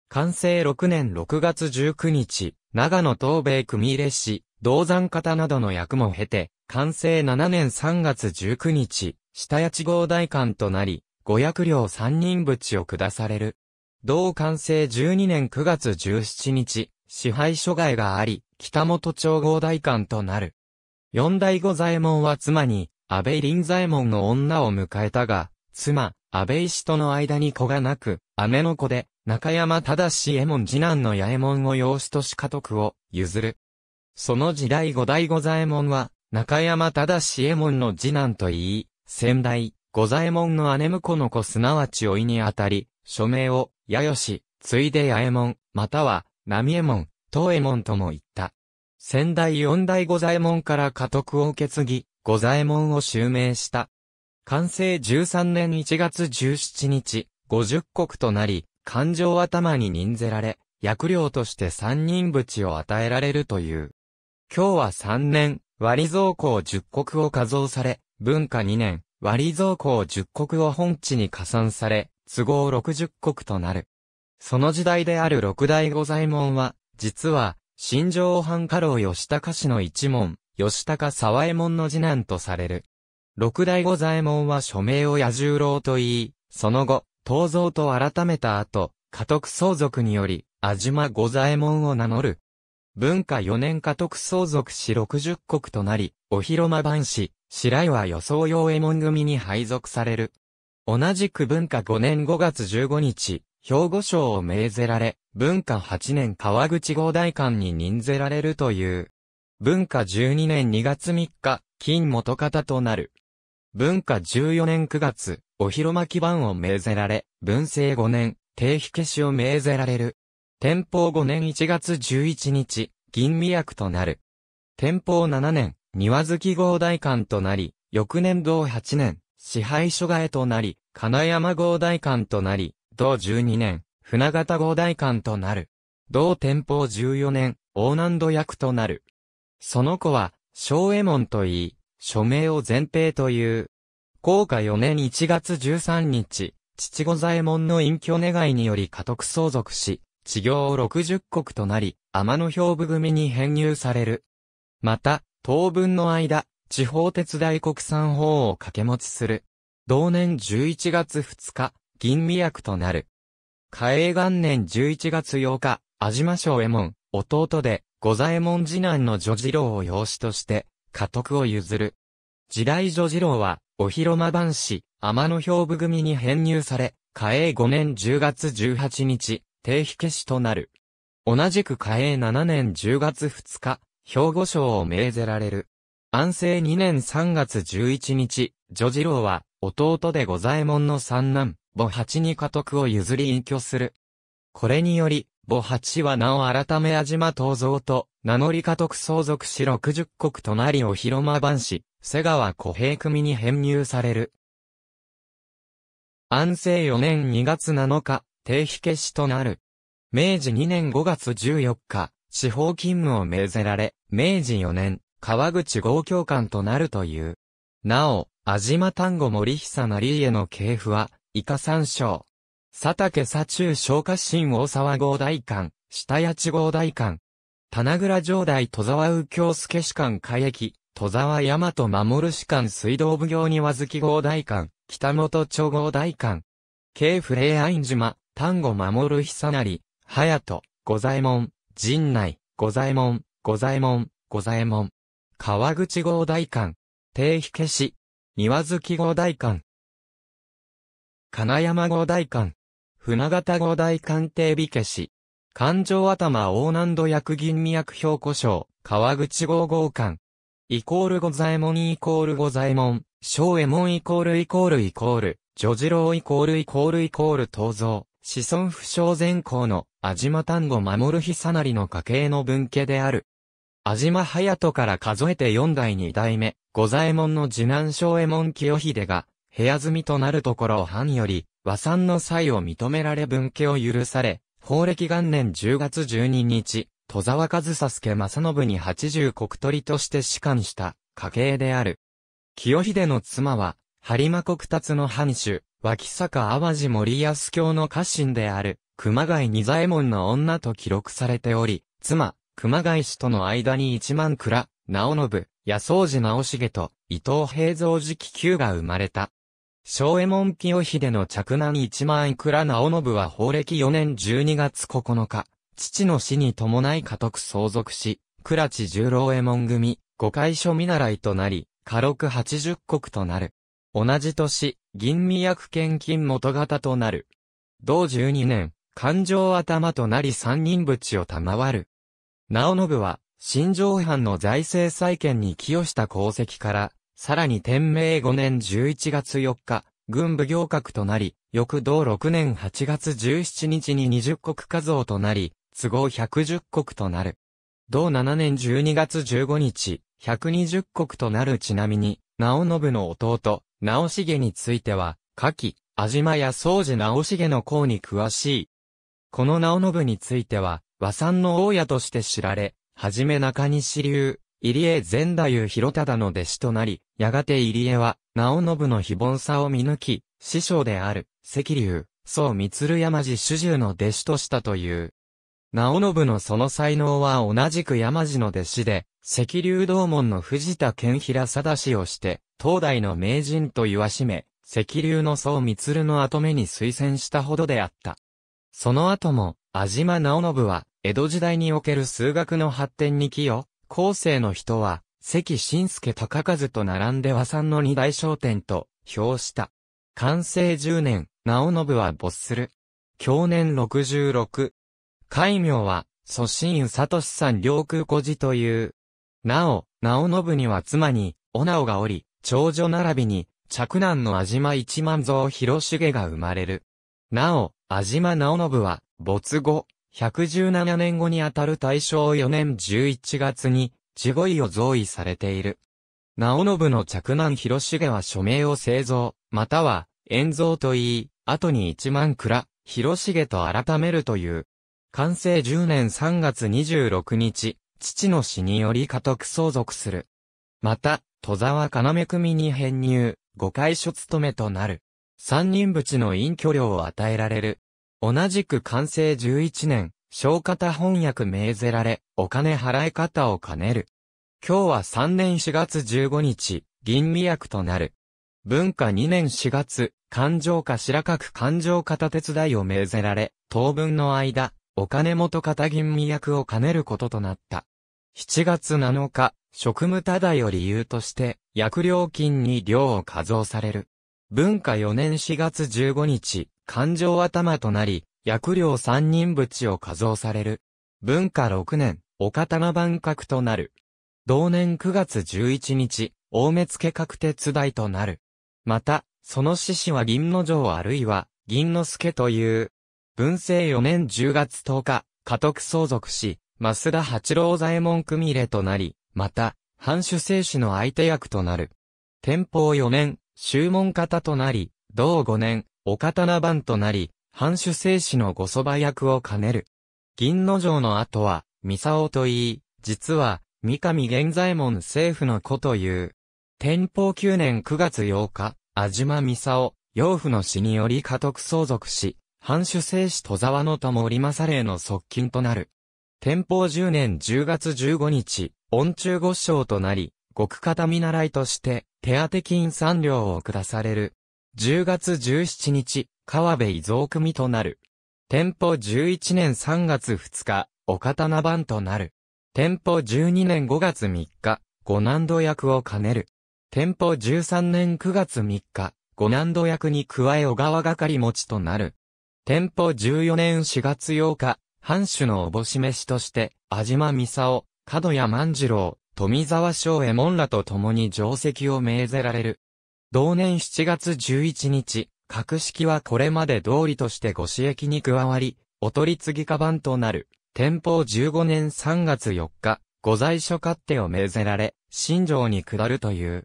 完成6年6月19日、長野東米組入れし、銅山方などの役も経て、完成7年3月19日、下八号大官となり、五役領三人ちを下される。同完成12年9月17日、支配所外があり、北本町合大館となる。四代五左衛門は妻に、安倍林左衛門の女を迎えたが、妻、安倍氏との間に子がなく、姉の子で、中山忠志右衛門次男の八右衛門を養子とし家督を譲る。その時代五代五左衛門は、中山忠志右衛門の次男と言い、先代、五左衛門の姉婿の子すなわち老いにあたり、署名を、八吉、ついで八右衛門、または、波右衛門、東右衛門とも言った。先代四代五左衛門から家督を受け継ぎ、五左衛門を襲名した。完成13年1月17日、五十国となり、勘定頭に任ぜられ、役料として三人淵を与えられるという。今日は三年、割増庫十国を加増され、文化二年、割増庫十国を本地に加算され、都合六十国となる。その時代である六代五左衛門は、実は、新城藩家老吉高氏の一門、吉高沢右衛門の次男とされる。六代五左衛門は署名を野十郎と言い、その後、東蔵と改めた後、家督相続により、安島五左衛門を名乗る。文化4年家督相続し60国となり、お広間番士、白岩予想用右衛門組に配属される。同じく文化5年5月15日、兵庫省を命ぜられ、文化8年川口合大館に任ぜられるという。文化12年2月3日、金元方となる。文化14年9月、お露巻版を命ぜられ、文政5年、定費消しを命ぜられる。天保5年1月11日、銀美役となる。天保7年、庭月合大館となり、翌年同8年、支配所外となり、金山合大館となり、同12年、船形五代官となる。同天保14年、大南度役となる。その子は、小右衛門と言い、署名を前平という。高下4年1月13日、父御左衛門の隠居願いにより家督相続し、治業60国となり、天の兵部組に編入される。また、当分の間、地方鉄大国産法を掛け持ちする。同年11月2日、吟味役となる。嘉永元年11月8日、安島正右衛門、弟で、五左衛門次男の女次郎を養子として、家督を譲る。時代女次郎は、お広間番士、天野兵部組に編入され、嘉永5年10月18日、定火消しとなる。同じく嘉永7年10月2日、兵庫賞を命ぜられる。安政2年3月11日、女次郎は、弟で五左衛門の三男、母八に家督を譲り隠居する。これにより、母八は名を改め安島東蔵と、名乗り家督相続し六十国隣を広間番し、瀬川小平組に編入される。安政四年二月七日、定費消しとなる。明治二年五月十四日、司法勤務を命ぜられ、明治四年、川口豪教官となるという。なお、安島丹後森久成家の系譜は、以下山照。佐竹左中昇華新大沢号大館、下八地号大館。棚倉城代戸沢右京助士官海駅、戸沢大和守士官水道奉行庭月号大館、北本町号大館。京府霊安島、丹後守久成、隼人、御左衛門、陣内、御左衛門、御左衛門、五左衛門。川口号大館。定飛消し。庭月号大館。金山五大館、船形五大館定美消し、環状頭大南度薬銀味薬標古賞、川口五号館、イコール五左衛門イコール五左衛門、小衛門イコールイコールイコール、女次郎イコールイコールイコール東蔵、子孫不詳善行の、安島丹後守る日さなりの家系の分家である。安島隼人から数えて四代二代目、五左衛門の次男小衛門清秀が、部屋住みとなるところを藩より、和算の際を認められ分家を許され、法暦元年10月12日、戸沢和佐助正信に80国取として仕官した家系である。清秀の妻は、播磨国達の藩主、脇坂淡路森康教の家臣である、熊谷二左衛門の女と記録されており、妻、熊谷氏との間に一万倉、直信、安王寺直重と伊藤平蔵寺気球が生まれた。小右衛門清秀の着難一万いくら直信は法暦4年12月9日、父の死に伴い家督相続し、倉地十郎右衛門組、五会所見習いとなり、家禄八十国となる。同じ年、銀味役献金元型となる。同十二年、勘定頭となり三人淵を賜る。直信は、新城藩の財政再建に寄与した功績から、さらに天明5年11月4日、軍部行革となり、翌同6年8月17日に20国家像となり、都合110国となる。同7年12月15日、120国となるちなみに、直信の弟、直重については、下記、安島や宗寺直重の功に詳しい。この直信については、和算の大家として知られ、はじめ中西流、入江善太夫広忠の弟子となり、やがて入江は、直信の非凡さを見抜き、師匠である、赤龍、宋鶴山寺主従の弟子としたという。直信のその才能は同じく山寺の弟子で、赤龍道門の藤田健平貞氏をして、東大の名人と言わしめ、赤龍の宋鶴の後目に推薦したほどであった。その後も、安島直信は、江戸時代における数学の発展に寄与後世の人は、関新助高和と並んで和三の二大商店と、評した。完成10年、直信は没する。去年66。戒名は、祖神湯聡さん領空孤児という。なお、直信には妻に、お直がおり、長女並びに、嫡男の安島一万蔵広重が生まれる。なお、安島直信は、没後、117年後にあたる大正4年11月に、地位を贈与されている。直信の着難広重は署名を製造、または、演造と言い、後に一万倉、広重と改めるという。完成10年3月26日、父の死により家督相続する。また、戸沢目組に編入、誤会所務めとなる。三人淵の隠居料を与えられる。同じく完成11年、小型翻訳命ぜられ、お金払い方を兼ねる。今日は3年4月15日、銀味役となる。文化2年4月、勘定書く勘定方手伝いを命ぜられ、当分の間、お金元方銀味役を兼ねることとなった。7月7日、職務ただを理由として、役料金に量を課増される。文化4年4月15日、感情頭となり、薬料三人淵を加増される。文化六年、岡玉万格となる。同年九月十一日、大目付確伝大となる。また、その獅子は銀の城あるいは、銀之助という。文政四年十月十日、家督相続し、増田八郎左衛門組入れとなり、また、藩主政主の相手役となる。天保四年、修門方となり、同五年、お刀番となり、藩主生死の御蕎麦役を兼ねる。銀之丞の後は、三沢と言い、実は、三上玄左衛門政府の子という。天保九年九月八日、安島三沢、養父の死により家督相続し、藩主生死戸沢の友織政令の側近となる。天保十年十月十五日、恩中御将となり、極方見習いとして、手当金三両を下される。10月17日、川辺伊蔵組となる。天保11年3月2日、お刀番となる。天保12年5月3日、五難度役を兼ねる。天保13年9月3日、五難度役に加え小川係持ちとなる。天保14年4月8日、藩主のおぼし飯として、安島三沢、角谷万次郎、富沢昌右衛門らと共に定石を命ぜられる。同年7月11日、格式はこれまで通りとしてご私益に加わり、お取り次ぎ版番となる、天保15年3月4日、御在所勝手を命ぜられ、新城に下るという。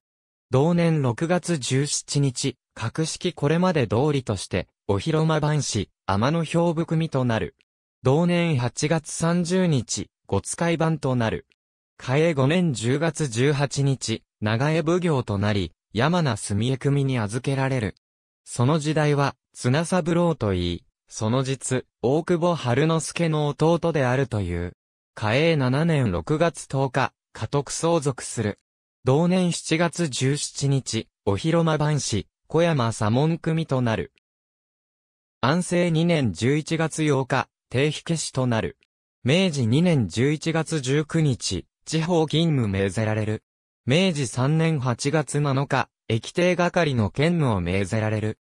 同年6月17日、格式これまで通りとして、お広間番士、天の表。含みとなる。同年8月30日、ご使い番となる。嘉永5年10月18日、長江奉行となり、山名澄江組に預けられる。その時代は、綱三郎といい、その実、大久保春之助の弟であるという。嘉永7年6月10日、家督相続する。同年7月17日、お広間番士、小山左門組となる。安政2年11月8日、定火消しとなる。明治2年11月19日、地方勤務命ぜられる。明治3年8月7日、駅定係の兼務を命ぜられる。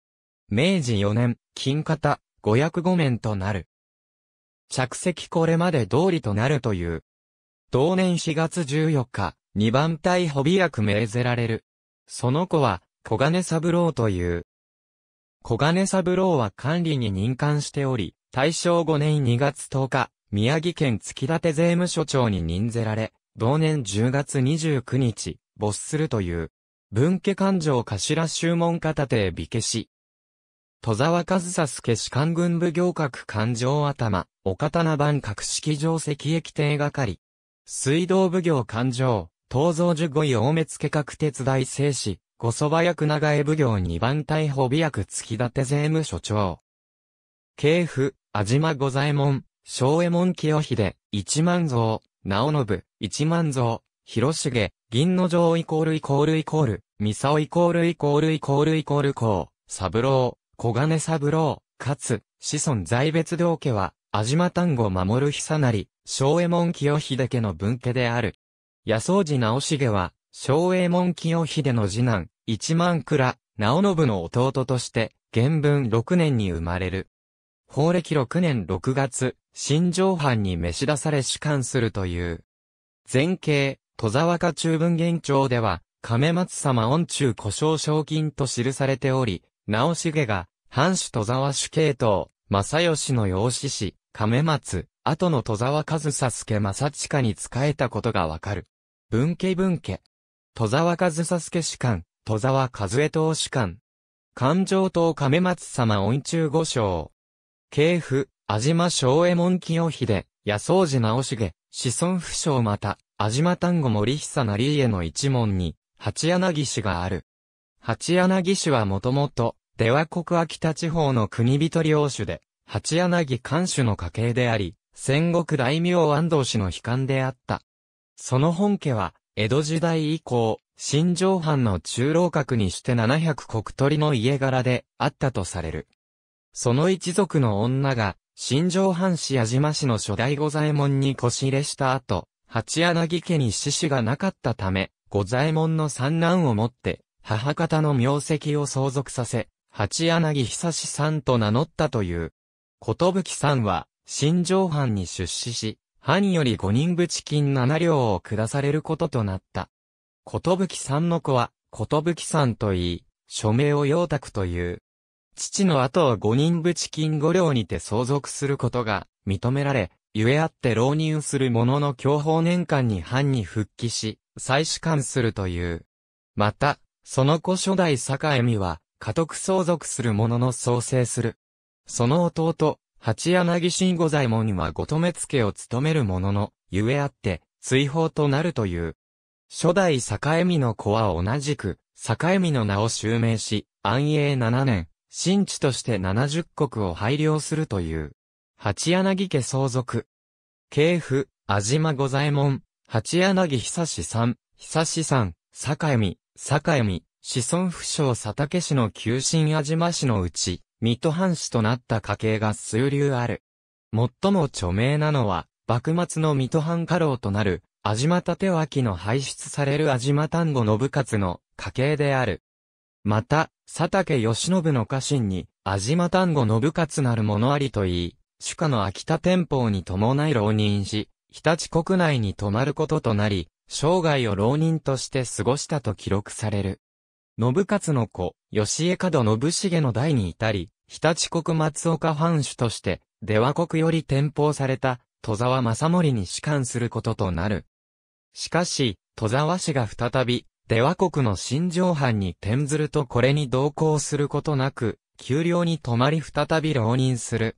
明治4年、金方、五役五面となる。着席これまで通りとなるという。同年4月14日、二番隊保備役命ぜられる。その子は、小金三郎という。小金三郎は管理に任官しており、大正5年2月10日、宮城県月立税務署長に任ぜられ、同年10月29日、没するという、文家勘定頭修門片手美消し。戸沢和佐助士官軍部行革勘定頭、岡刀版格式定石液定係。水道奉行勘定、東蔵十五位大目付格鉄大聖士、五蕎麦役長江奉行二番逮捕美役月立税務所長。警府、安島五左衛門、小右衛門清秀、一万蔵、直信、一万蔵、広重、銀の城イコールイコールイコール、三沢イコールイコールイコールイコール公、三郎、小金三郎、かつ、子孫在別道家は、安島丹後守る久成、昭右衛門清秀家の分家である。野草寺直重は、昭右衛門清秀の次男、一万倉、直信の弟として、元文6年に生まれる。法暦6年6月、新城藩に召し出され仕官するという。前景、戸沢家中文現帳では、亀松様恩中故障賞金と記されており、直重が、藩主戸沢主系統、正義の養子師・亀松、後の戸沢和佐助正親に仕えたことがわかる。文家文家。戸沢和佐助士官、戸沢和江党士官。勘定党亀松様恩中五章。系譜、安島正衛門清秀、野草寺直重、子孫不詳また、安島丹後森久成家の一門に、八柳氏がある。八柳氏はもともと、出羽国秋田地方の国人領主で、八柳官主の家系であり、戦国大名安藤氏の悲観であった。その本家は、江戸時代以降、新城藩の中老閣にして700国取りの家柄であったとされる。その一族の女が、新城藩市矢島市の初代御左衛門に腰入れした後、八柳家に死子がなかったため、御左衛門の三男をもって、母方の名跡を相続させ、八柳久志さんと名乗ったという。ことぶきさんは、新城藩に出資し、藩より五人ぶち金七両を下されることとなった。ことぶきさんの子は、ことぶきさんといい、署名を陽沢という。父の後を五人ぶち金五両にて相続することが認められ、ゆえあって浪人する者の享保年間に藩に復帰し、再主官するという。また、その子初代坂江美は、家督相続する者の創生する。その弟、八柳慎吾左衛門はごとめつけを務める者の、ゆえあって、追放となるという。初代坂江美の子は同じく、坂江美の名を襲名し、安永7年、新地として70国を配慮するという。八柳家相続。系譜、安島五左衛門、八柳久志さん、久志さん、坂江坂江子孫不詳佐竹氏の旧新安島氏のうち、水戸藩士となった家系が数流ある。最も著名なのは、幕末の水戸藩家老となる、安島立脇の排出される安島丹後信勝の家系である。また、佐竹義信の家臣に、安島丹後信勝なる者ありと言い、主家の秋田天保に伴い浪人し、日立国内に泊まることとなり、生涯を浪人として過ごしたと記録される。信勝の子、吉江門信重の代に至り、日立国松岡藩主として、出羽国より転封された、戸沢正森に仕官することとなる。しかし、戸沢氏が再び、出羽国の新城藩に転ずるとこれに同行することなく、丘陵に泊まり再び浪人する。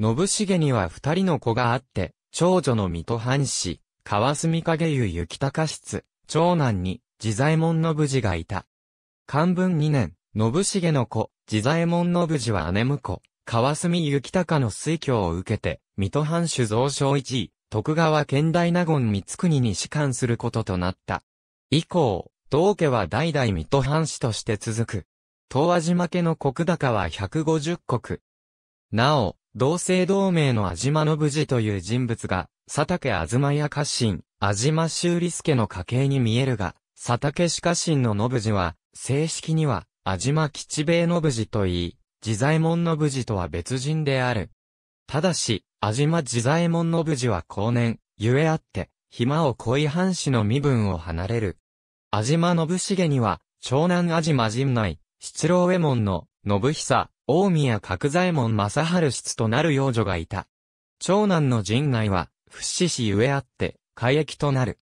信繁には二人の子があって、長女の水戸藩士、川澄影湯雪高室、長男に、自在門の無事がいた。漢文二年、信繁の子、自在門の無事は姉婿、川澄雪高の推挙を受けて、水戸藩主蔵賞一位、徳川県大納言光国に仕官することとなった。以降、道家は代々水戸藩士として続く。東和島家の国高は150国。なお、同姓同名の安島信次という人物が、佐竹ずまや家臣、安島修理助の家系に見えるが、佐竹氏家臣の信次は、正式には、安島吉兵衛信次と言い、自在門信次とは別人である。ただし、安島自在門信次は後年、ゆえあって、暇を恋藩士の身分を離れる。安島信繁には、長男安島陣内、七郎右衛門の、信久、大宮角左衛門正春室となる幼女がいた。長男の陣内は、不死死ゆえあって、海役となる。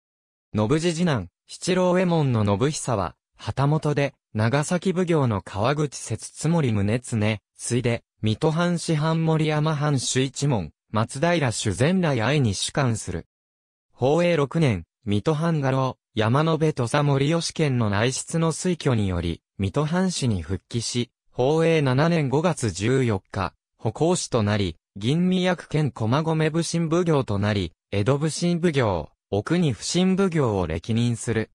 信次次男、七郎右衛門の信久は、旗本で、長崎奉行の川口節つもり宗常、ついで、水戸藩市藩森山藩主一門、松平主前来愛に主観する。宝永六年、水戸藩画廊、山野辺土佐森吉県の内室の推挙により、水戸藩士に復帰し、法永7年5月14日、歩行士となり、銀宮役兼駒込武神奉行となり、江戸武神奉行、奥に不審奉行を歴任する。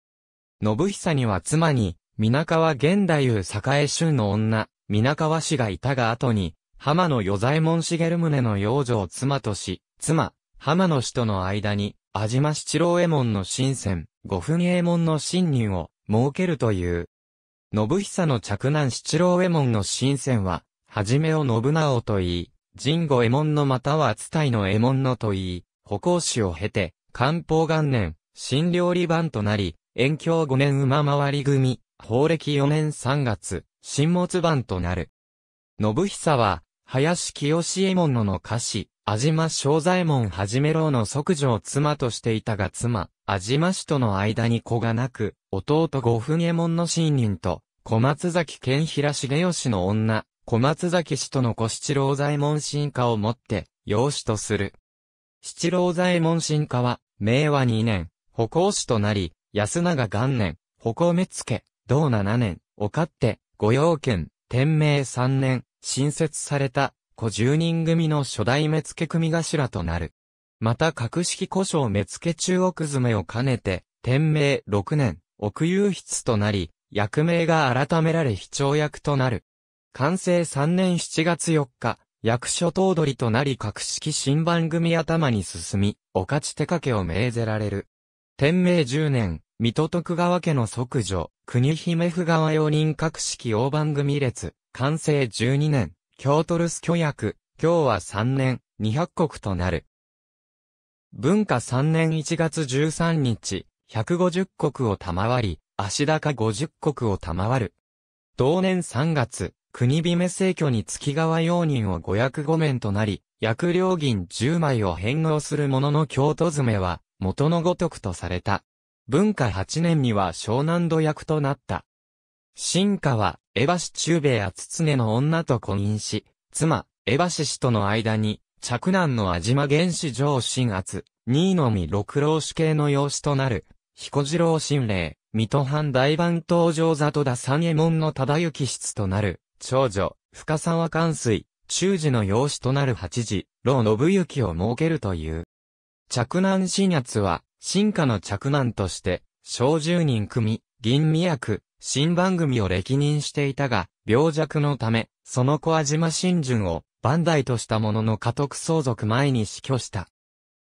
信久には妻に、皆川現代優栄春の女、皆川氏がいたが後に、浜野与左衛門茂宗の養女を妻とし、妻、浜野氏との間に、味島七郎右衛門の新鮮、五分右衛門の新入を設けるという。信久の嫡男七郎右衛門の新鮮は、はじめを信直と言い、神護右衛門のまたは伝いの右衛門のと言い、歩行士を経て、漢方元年、新料理番となり、遠京五年馬回り組、法暦四年三月、新物番となる。信久は、林清志衛門のの歌詞、安島正左衛門はじめろうの即女を妻としていたが妻、安島氏との間に子がなく、弟五分衛門の親人と、小松崎健平重義の女、小松崎氏との子七郎左衛門進化をもって、養子とする。七郎左衛門進化は、明和2年、歩行氏となり、安永元年、歩行目付、同7年、岡って、御用権、天明3年、新設された、子十人組の初代目付組頭となる。また格式古書目付中奥詰めを兼ねて、天明六年、奥有筆となり、役名が改められ非長役となる。完成三年七月四日、役所頭取となり格式新番組頭に進み、お勝ち手掛けを命ぜられる。天明十年、水戸徳川家の即女、国姫府川用人格式大番組列、完成十二年、京都留守居約、今日は3年、200国となる。文化3年1月13日、150国を賜り、足高50国を賜る。同年3月、国姫政挙に月川用人を五役五面となり、薬料銀10枚を返納するものの京都詰めは、元のごとくとされた。文化8年には湘南土役となった。進化は、江橋中兵やつつの女と婚姻し、妻、江橋氏との間に、着男の安島原始上新圧、位のみ六郎氏系の養子となる、彦次郎新霊、水戸藩大番東上里田三右衛門の忠行室となる、長女、深沢関水、中寺の養子となる八次、老信行を設けるという。着難新圧は、進化の着難として、小十人組、銀宮区、新番組を歴任していたが、病弱のため、その子小島新順を、万代としたものの家督相続前に死去した。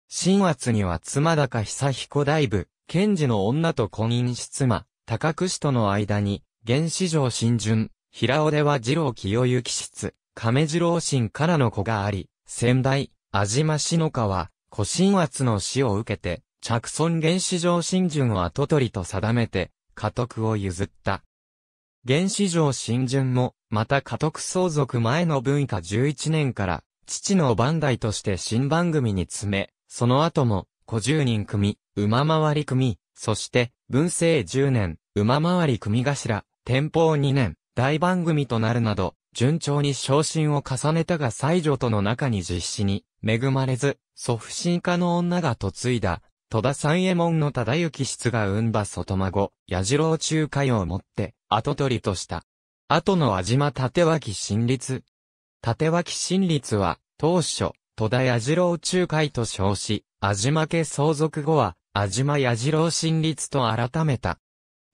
新圧には妻高久彦大部、賢治の女と婚姻し妻、高久氏との間に、原始上新順、平尾では二郎清行室、亀次郎新からの子があり、先代、安島篠川、古新圧の死を受けて、着村原始上新順を後取りと定めて、家督を譲った。原始上新順も、また家督相続前の文化11年から、父の番台として新番組に詰め、その後も、小十人組、馬回り組、そして、文政10年、馬回り組頭、天保2年、大番組となるなど、順調に昇進を重ねたが西条との中に実施に、恵まれず、祖父神化の女が嫁いだ、戸田三右衛門の忠行室が生んだ外孫、矢次郎中華をもって、後取りとした。後の安島立脇新立。立脇新立は、当初、戸田矢次郎中海と称し、安島家相続後は、安島矢次郎新立と改めた。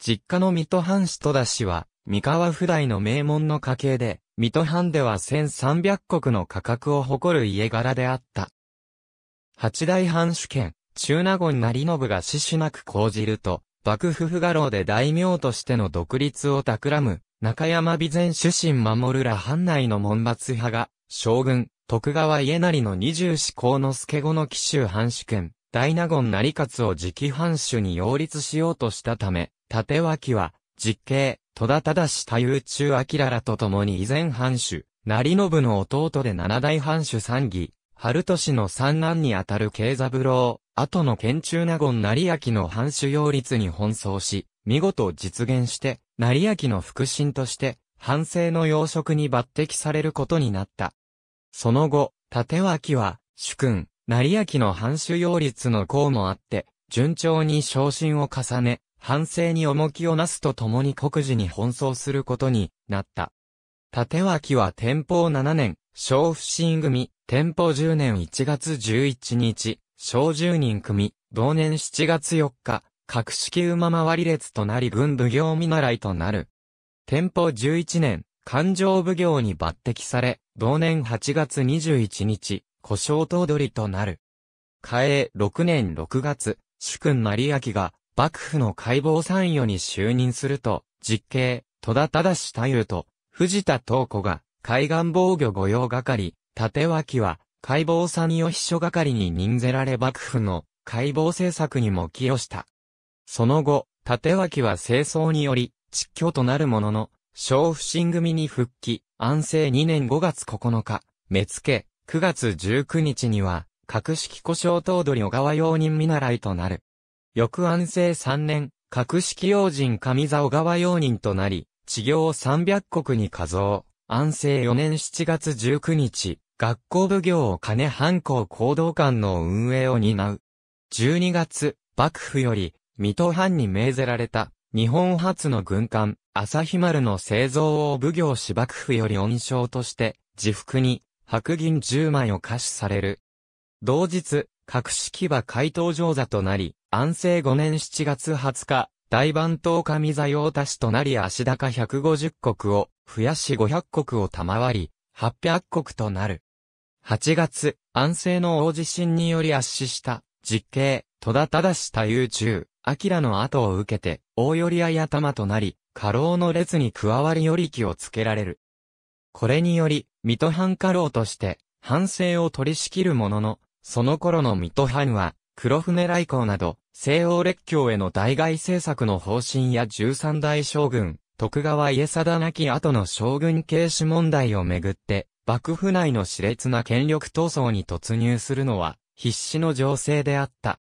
実家の水戸藩士戸田氏は、三河府代の名門の家系で、水戸藩では1300国の価格を誇る家柄であった。八大藩主権、中納言成信が死守なく講じると、幕府不画廊で大名としての独立を企む、中山備前主神守るら藩内の門末派が、将軍、徳川家成の二十四公の助後の紀州藩主権、大納言成勝を直藩主に擁立しようとしたため、立脇は、実刑、戸田忠史太夫中明らと共に以前藩主、成信の弟で七代藩主三義、春年の三男にあたる慶三郎、後の県中納言成明の藩主擁立に奔走し、見事実現して、成明の腹心として、藩政の要職に抜擢されることになった。その後、立脇は、主君、成明の藩主擁立の功もあって、順調に昇進を重ね、反省に重きをなすとともに国事に奔走することになった。立脇は天保7年、小不審組、天保10年1月11日、小10人組、同年7月4日、格式馬回り列となり軍奉行見習いとなる。天保11年、勘定奉行に抜擢され、同年8月21日、故障頭取となる。嘉永6年6月、主君成明が、幕府の解剖参与に就任すると、実刑、戸田忠太夫と、藤田東子が、海岸防御御用係、縦脇は、解剖欺を秘書係に任ぜられ幕府の解剖政策にも寄与した。その後、立脇は清掃により、蟄居となるものの、小不審組に復帰、安政2年5月9日、目付、9月19日には、格式故障頭取小川用人見習いとなる。翌安政3年、格式用人上座小川用人となり、治業300国に加増。安政4年7月19日、学校奉行を金藩校行動館の運営を担う。12月、幕府より、水戸藩に命ぜられた、日本初の軍艦、朝日丸の製造を奉行し幕府より恩賞として、自服に、白銀10枚を貸しされる。同日、格式は回答上座となり、安政5年7月20日、大番頭上座用達となり足高150国を、増やし500国を賜り、800国となる。8月、安政の大地震により圧死した、実刑、戸田忠史太夫中、明の後を受けて、大寄りあ頭となり、過労の列に加わり寄り気をつけられる。これにより、水戸藩家老として、反省を取り仕切るものの、その頃の水戸藩は、黒船来航など、西欧列強への代外政策の方針や十三代将軍、徳川家定亡き後の将軍軽視問題をめぐって、幕府内の熾烈な権力闘争に突入するのは必死の情勢であった。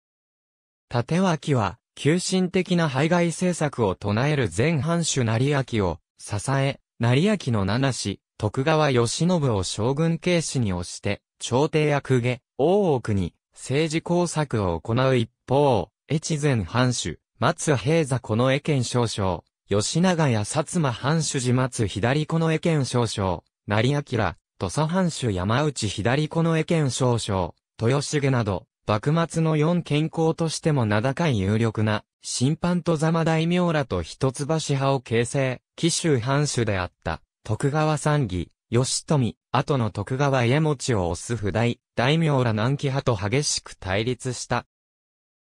立脇は、急進的な排外政策を唱える前藩主成明を支え、成明の七子、徳川義信を将軍警視に推して、朝廷や公家、大奥に政治工作を行う一方、越前藩主、松平座この江県少将、吉永や薩摩藩主寺松左この江県少将、成明ら、土佐藩主山内左子の江県少将、豊重など、幕末の四健康としても名高い有力な、審判とざま大名らと一橋派を形成、紀州藩主であった、徳川三義、吉富、後の徳川家持を推す不代、大名ら南紀派と激しく対立した。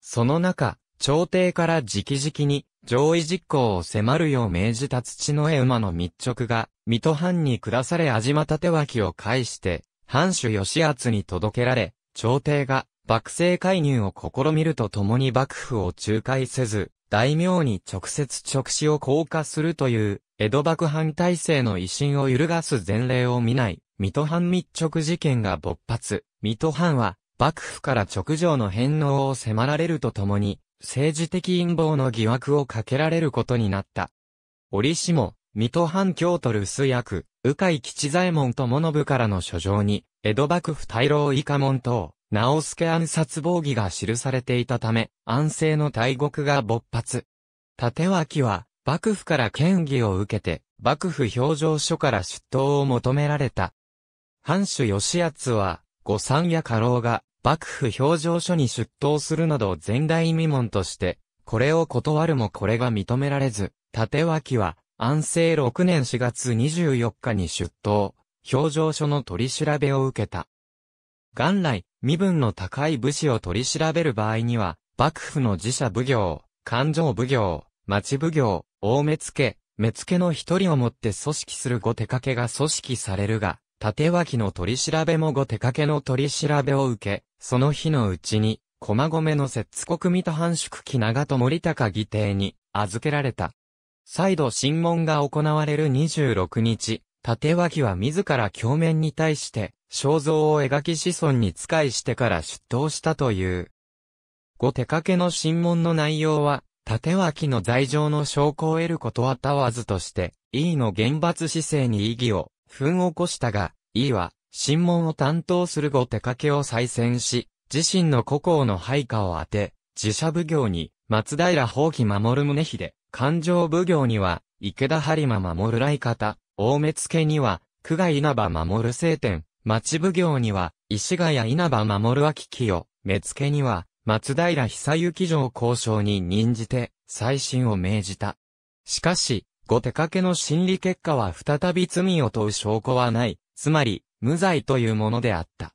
その中、朝廷から直々に、上位実行を迫るよう命じた土の絵馬の密着が、水戸藩に下され味た手脇を介して、藩主吉厚に届けられ、朝廷が、幕政介入を試みるとともに幕府を仲介せず、大名に直接直視を降下するという、江戸幕藩体制の威信を揺るがす前例を見ない、水戸藩密着事件が勃発。水戸藩は、幕府から直上の返納を迫られるとともに、政治的陰謀の疑惑をかけられることになった。折しも、水戸藩京都留守役、鵜飼吉左衛門と物部からの書状に、江戸幕府大老以下門等、直助暗殺防義が記されていたため、安政の大獄が勃発。立脇は、幕府から権議を受けて、幕府表情書から出頭を求められた。藩主義厚は、御三や家老が、幕府表情書に出頭するなど前代未聞として、これを断るもこれが認められず、縦脇は、安政6年4月24日に出頭、表情書の取り調べを受けた。元来、身分の高い武士を取り調べる場合には、幕府の自社奉行、勘定奉行、町奉行、大目付、目付の一人をもって組織するご手掛けが組織されるが、縦脇の取り調べもご手掛けの取り調べを受け、その日のうちに、駒込の摂津国水と藩宿記長と森高義定に預けられた。再度審問が行われる26日、縦脇は自ら鏡面に対して、肖像を描き子孫に仕えしてから出頭したという。ご手掛けの審問の内容は、縦脇の罪状の証拠を得ることはたわずとして、E の厳罰姿勢に異議を奮起こしたが、いいは、審問を担当する後手掛けを再選し、自身の故郷の配下を当て、自社奉行に、松平宝器守宗秀、勘定奉行には、池田播磨守来方、大目付には、久我稲葉守聖天、町奉行には、石ヶ谷稲葉守秋清、目付には、松平久行城交渉に任じて、再審を命じた。しかし、ご手掛けの審理結果は再び罪を問う証拠はない、つまり、無罪というものであった。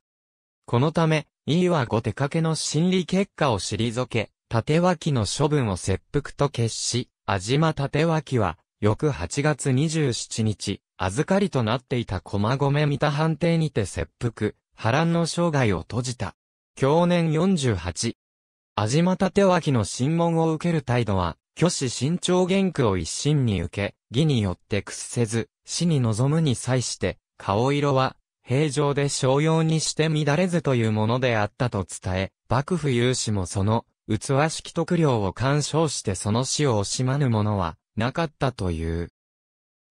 このため、E はご手掛けの審理結果を退け、縦脇の処分を切腹と決し、安島縦脇は、翌8月27日、預かりとなっていた駒込三田判定にて切腹、波乱の生涯を閉じた。去年48。安島縦脇の審問を受ける態度は、虚子新長原句を一心に受け、義によって屈せず、死に望むに際して、顔色は、平常で商用にして乱れずというものであったと伝え、幕府有志もその、器式特領を干渉してその死を惜しまぬものは、なかったという。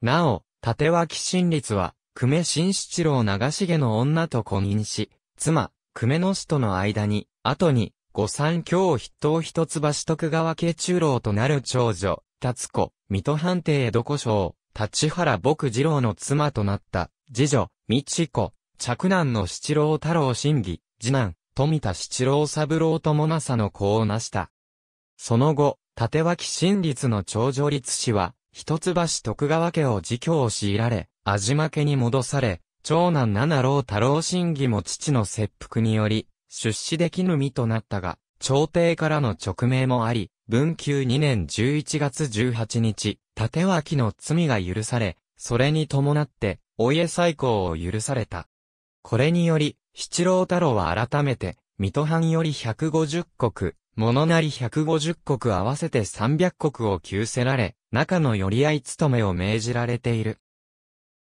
なお、縦脇新律は、久米新七郎長重の女と婚姻し、妻、久米の死との間に、後に、御三教筆頭一橋徳川家中老となる長女、達子、水戸藩邸江戸古将、立原牧二郎の妻となった、次女、道子、嫡男の七郎太郎真義、次男、富田七郎三郎友政の子を成した。その後、立脇真立の長女律氏は、一橋徳川家を自供を強いられ、味負けに戻され、長男七郎太郎真義も父の切腹により、出資できぬ身となったが、朝廷からの直命もあり、文久2年11月18日、立脇の罪が許され、それに伴って、お家再興を許された。これにより、七郎太郎は改めて、水戸藩より150国、物なり150国合わせて300国を急せられ、中の寄り合い務めを命じられている。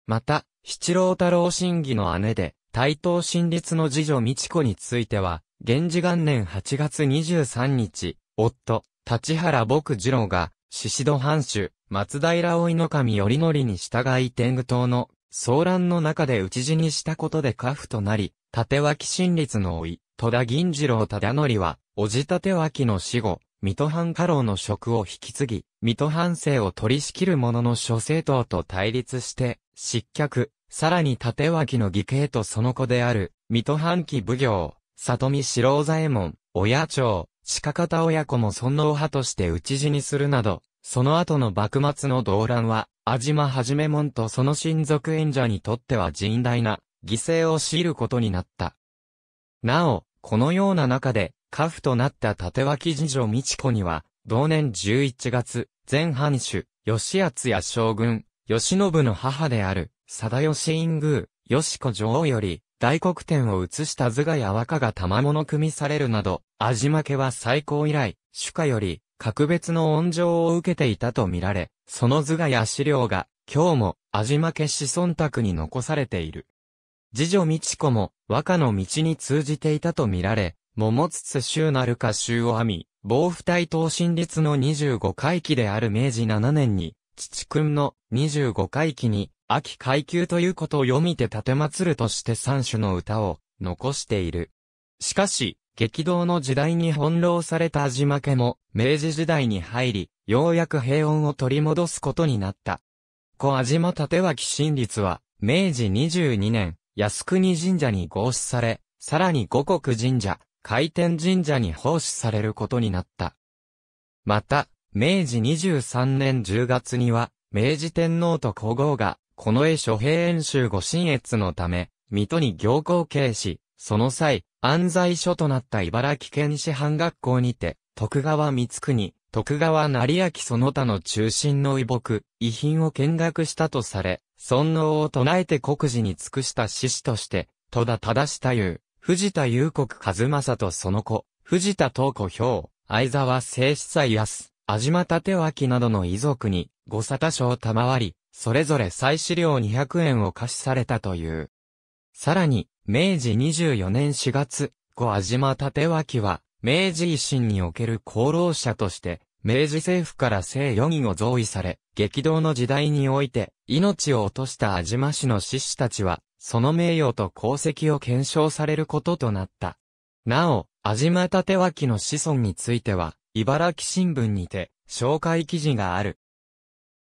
また、七郎太郎審議の姉で、台東新立の次女美智子については、源氏元年8月23日、夫、立原牧次郎が、宍戸藩主、松平老の神頼則に従い天狗党の、騒乱の中で討ち死にしたことで家父となり、立脇新立の老い、戸田銀次郎忠則は、叔父立脇の死後、水戸藩家老の職を引き継ぎ、水戸藩政を取り仕切る者の諸政党と対立して、失脚、さらに立脇の義兄とその子である、水戸半期奉行、里見四郎左衛門、親長、鹿方親子も尊王派として討ち死にするなど、その後の幕末の動乱は、安島はじめもんとその親族演者にとっては甚大な犠牲を強いることになった。なお、このような中で、家父となった立脇次女美智子には、同年11月、前藩主、吉厚や将軍、吉信の母である、貞吉院宮、吉子女王より、大黒天を移した図画や和歌が賜物組みされるなど、味負けは最高以来、主家より、格別の恩情を受けていたと見られ、その図画や資料が、今日も、味負け子孫宅に残されている。次女道子も、和歌の道に通じていたと見られ、桃津州なるか州を編み、防府隊等新立の25回帰である明治7年に、父君の25回帰に、秋階級ということを読みて立て祀るとして三種の歌を残している。しかし、激動の時代に翻弄された味負けも、明治時代に入り、ようやく平穏を取り戻すことになった。小味も盾脇真律は、明治22年、靖国神社に合祀され、さらに五国神社、開天神社に奉仕されることになった。また、明治23年10月には、明治天皇と皇后がこの絵諸兵演習後新越のため、水戸に行幸慶し、その際、安西所となった茨城県師範学校にて、徳川光国、徳川成明その他の中心の遺木、遺品を見学したとされ、尊王を唱えて国事に尽くした志士として、戸田忠下優、藤田優国和正とその子、藤田東子兵、相沢正司祭安、安島立脇などの遺族に、御沙汰賞賜り、それぞれ再資料200円を貸しされたという。さらに、明治24年4月、後安島立脇は、明治維新における功労者として、明治政府から生余儀を贈与され、激動の時代において、命を落とした安島氏の志士たちは、その名誉と功績を検証されることとなった。なお、安島立脇の子孫については、茨城新聞にて、紹介記事がある。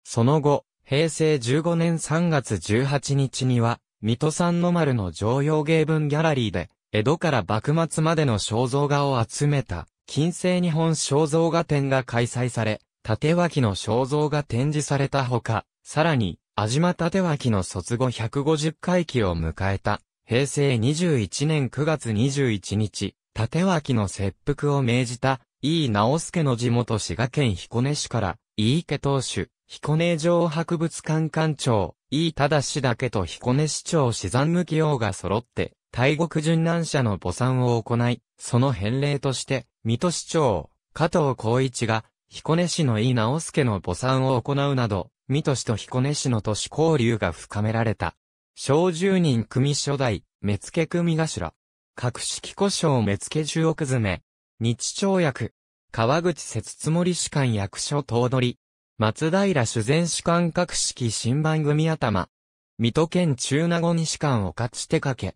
その後、平成15年3月18日には、水戸三の丸の常用芸文ギャラリーで、江戸から幕末までの肖像画を集めた、近世日本肖像画展が開催され、縦脇の肖像が展示されたほか、さらに、安島縦脇の卒後150回忌を迎えた、平成21年9月21日、縦脇の切腹を命じた、井伊直介の地元滋賀県彦根市から、井伊家当主、彦根城博物館館長、井伊忠氏だけと彦根市長志山向き王が揃って、大国殉難者の墓参を行い、その返礼として、水戸市長、加藤光一が、彦根市の井伊直輔の墓参を行うなど、水戸市と彦根市の都市交流が深められた。小住人組初代、目付組頭。格式故障目付十億詰め。日朝役。川口節積森士官役所頭取。松平修善士官格式新番組頭。水戸県中名護西官を勝ち手掛け。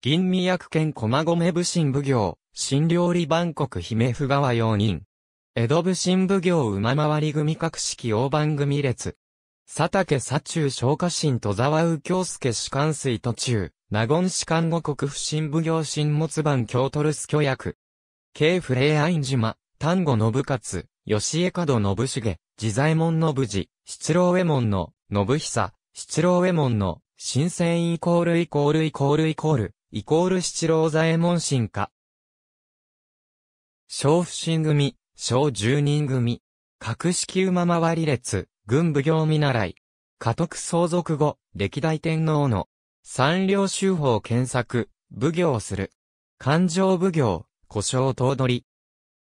銀宮役県駒込武神奉行、新料理万国姫府川用人。江戸武神奉行馬回り組格式大番組列。佐竹佐中昇華神戸沢右京介士官水途中、名言士官五国不神奉行新物番京トルス巨役。京府霊愛島、丹後信勝。吉江門信重、自在門信次、七郎右衛門の、信久、七郎右衛門の、新鮮イコールイコールイコールイコール、イコール七郎左衛門進化。小不審組、小十人組、格式馬回り列、軍部行見習い、家督相続後、歴代天皇の、三両修法検索、奉行する。勘定奉行、故障頭取、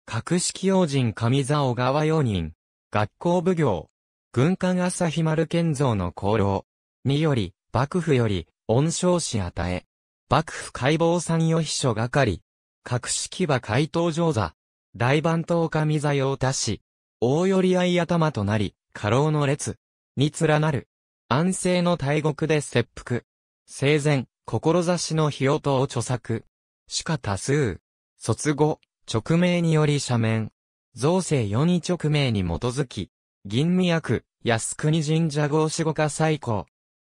格式用人上座小川用人、学校奉行、軍艦朝日丸建造の功労、により、幕府より、恩賞し与え、幕府解剖参与秘書係、格式場回答上座、大番頭上座用多し、大寄り合い頭となり、過労の列、に連なる。安政の大国で切腹。生前、志の日音とを著作。しか多数。卒後、直命により社面、造成4位直命に基づき、銀味役、靖国神社合志五家最高。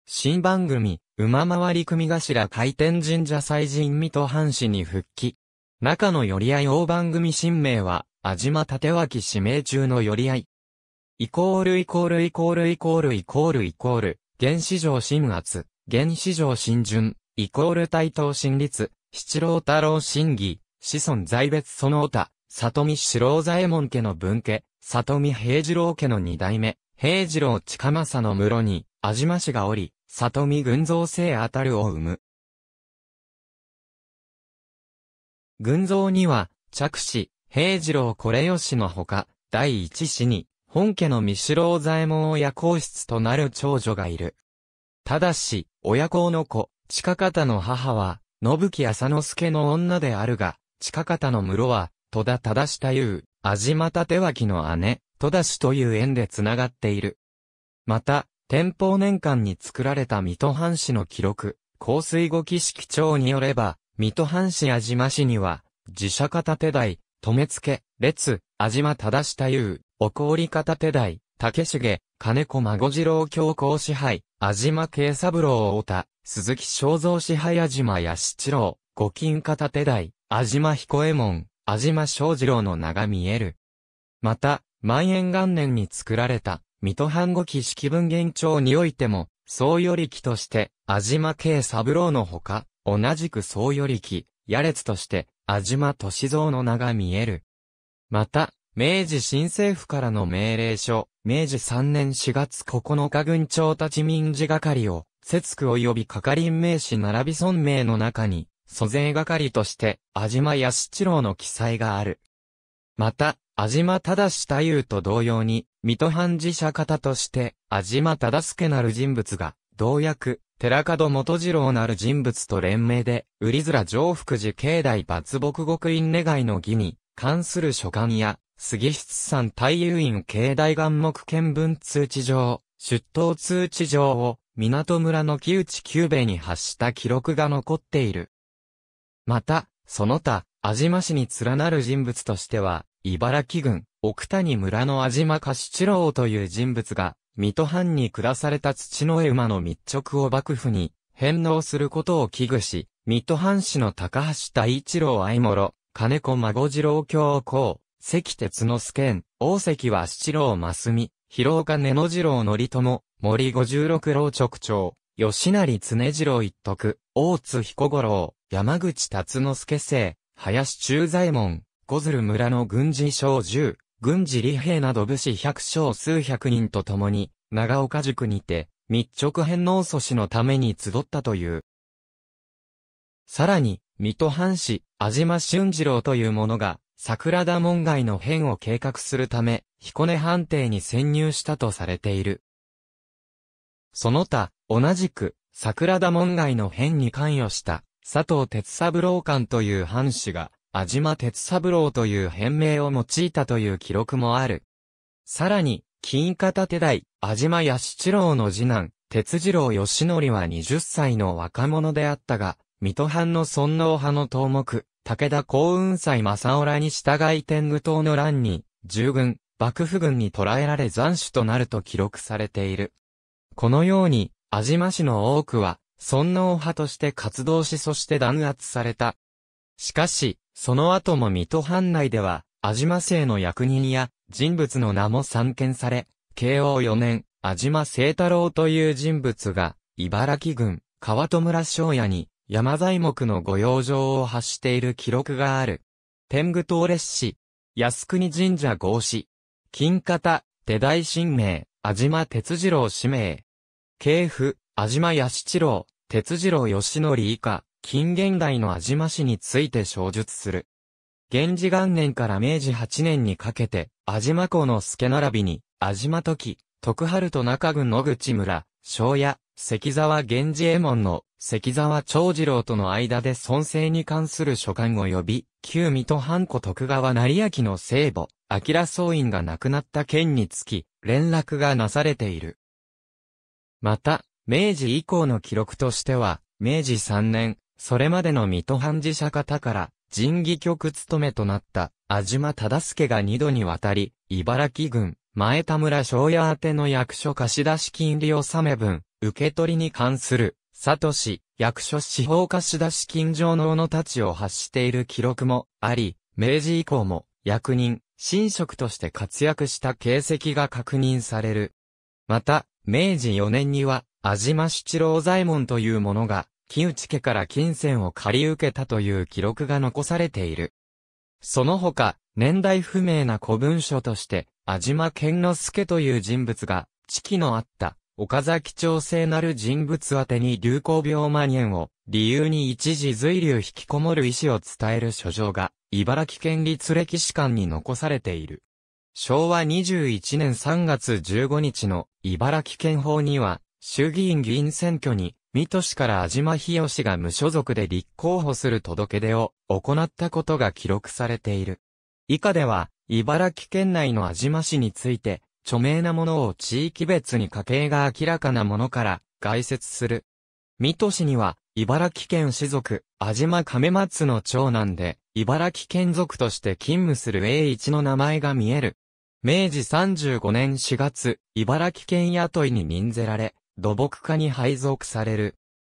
新番組、馬回り組頭回転神社祭神水戸藩士に復帰。中の寄り合い大番組新名は、安島立脇指名中の寄り合い。イコールイコールイコールイコールイコールイコール、原始上新圧、原始上新順、イコール対等新律、七郎太郎新義。子孫在別その他、里見四郎左衛門家の分家、里見平次郎家の二代目、平次郎近政の室に、安島氏がおり、里見群像生あたるを生む。群像には、着子、平次郎これよしのほか、第一子に、本家の三四郎左衛門親皇室となる長女がいる。ただし、親子の子、近方の母は、信木浅之助の女であるが、近方の室は、戸田忠下優、安島立脇の姉、戸田氏という縁で繋がっている。また、天保年間に作られた水戸藩市の記録、香水後記式長によれば、水戸藩市安島市には、自社方手代、留付、列、安島忠下優、お氷方手代、竹重、金子孫次郎教皇支配、安島慶三郎太田、鈴木正蔵支配安島八七郎、五金方手代、安島彦右衛門、安島正二郎の名が見える。また、万延元年に作られた、水戸藩後期式文元帳においても、総より記として、安島慶三郎のほか、同じく総より記、や列として、安島敏蔵の名が見える。また、明治新政府からの命令書、明治3年4月9日軍た立民事係を、節句及び係員名詞並び村名の中に、租税係として、安島康一郎の記載がある。また、安島忠太夫と同様に、水戸藩寺社方として、安島忠助なる人物が、同役、寺門元次郎なる人物と連名で、売面上福寺境内伐木極院願いの儀に、関する書簡や、杉室山太遊院境内願目見分通知状、出頭通知状を、港村の木内久兵衛に発した記録が残っている。また、その他、安島市に連なる人物としては、茨城郡、奥谷村の安島菓七郎という人物が、水戸藩に下された土の絵馬の密直を幕府に返納することを危惧し、水戸藩士の高橋大一郎相諸、金子孫次郎教皇、関鉄之助大関は七郎増美、広岡根野次郎則友、森五十六郎直長、吉成常次郎一徳、大津彦五郎、山口達之助生、林中左衛門、小鶴村の軍事小獣、軍事利兵など武士百姓数百人と共に、長岡塾にて、密直返納阻止のために集ったという。さらに、水戸藩士、安島俊次郎という者が、桜田門外の変を計画するため、彦根藩邸に潜入したとされている。その他、同じく、桜田門外の変に関与した、佐藤哲三郎館という藩士が、安島哲三郎という変名を用いたという記録もある。さらに、金方手代、安島八七郎の次男、哲次郎義則は20歳の若者であったが、水戸藩の尊王派の頭目、武田幸雲斎正浦に従い天狗党の乱に、従軍、幕府軍に捕らえられ斬首となると記録されている。このように、安島氏の多くは、尊王派として活動しそして弾圧された。しかし、その後も水戸藩内では、安島姓の役人や人物の名も散見され、慶応4年、安島聖太郎という人物が、茨城郡、川戸村庄屋に、山材木の御用状を発している記録がある。天狗東列氏、靖国神社合祀、金方、手代神明、安島哲次郎氏名。慶府、安島八七郎、鉄次郎義則以下、近現代の安島氏について小述する。源氏元年から明治8年にかけて、安島港の助並びに、安島時、徳春と中郡野口村、庄屋、関沢源氏衛門の関沢長次郎との間で尊姓に関する書簡を呼び、旧水戸藩子徳川成明の聖母、明総院が亡くなった件につき、連絡がなされている。また、明治以降の記録としては、明治3年、それまでの水戸藩寺社方から人技局務めとなった、安島忠介が二度にわたり、茨城郡、前田村庄屋宛の役所貸出金利納め分、受け取りに関する、佐渡市、役所司法貸出金上納のたちを発している記録もあり、明治以降も、役人、神職として活躍した形跡が確認される。また、明治4年には、安島七郎左衛門という者が、木内家から金銭を借り受けたという記録が残されている。その他、年代不明な古文書として、安島健之助という人物が、知気のあった、岡崎町聖なる人物宛てに流行病蔓延を、理由に一時随流引きこもる意思を伝える書状が、茨城県立歴史館に残されている。昭和21年3月15日の茨城県法には、衆議院議員選挙に、水戸市から安島博吉が無所属で立候補する届け出を行ったことが記録されている。以下では、茨城県内の安島市について、著名なものを地域別に家計が明らかなものから概説する。水戸市には、茨城県氏族、安島亀松の長男で、茨城県族として勤務する A1 の名前が見える。明治35年4月、茨城県雇いに任ぜられ、土木家に配属される。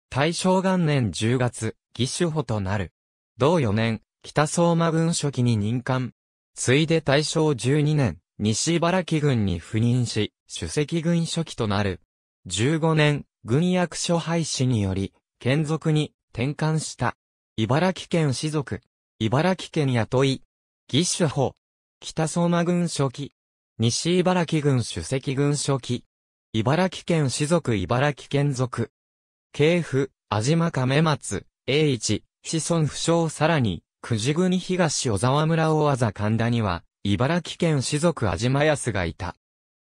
大正元年10月、義手補となる。同4年、北相馬軍書記に任官。ついで大正12年、西茨城軍に赴任し、主席軍書記となる。15年、軍役所廃止により、県属に転換した。茨城県士族。茨城県雇い。義手法。北相馬軍書記。西茨城軍主席軍書記。茨城県士族茨城県族。系譜、安島亀松、栄一、子孫不詳さらに、久慈国東小沢村大技神田には、茨城県士族安島康がいた。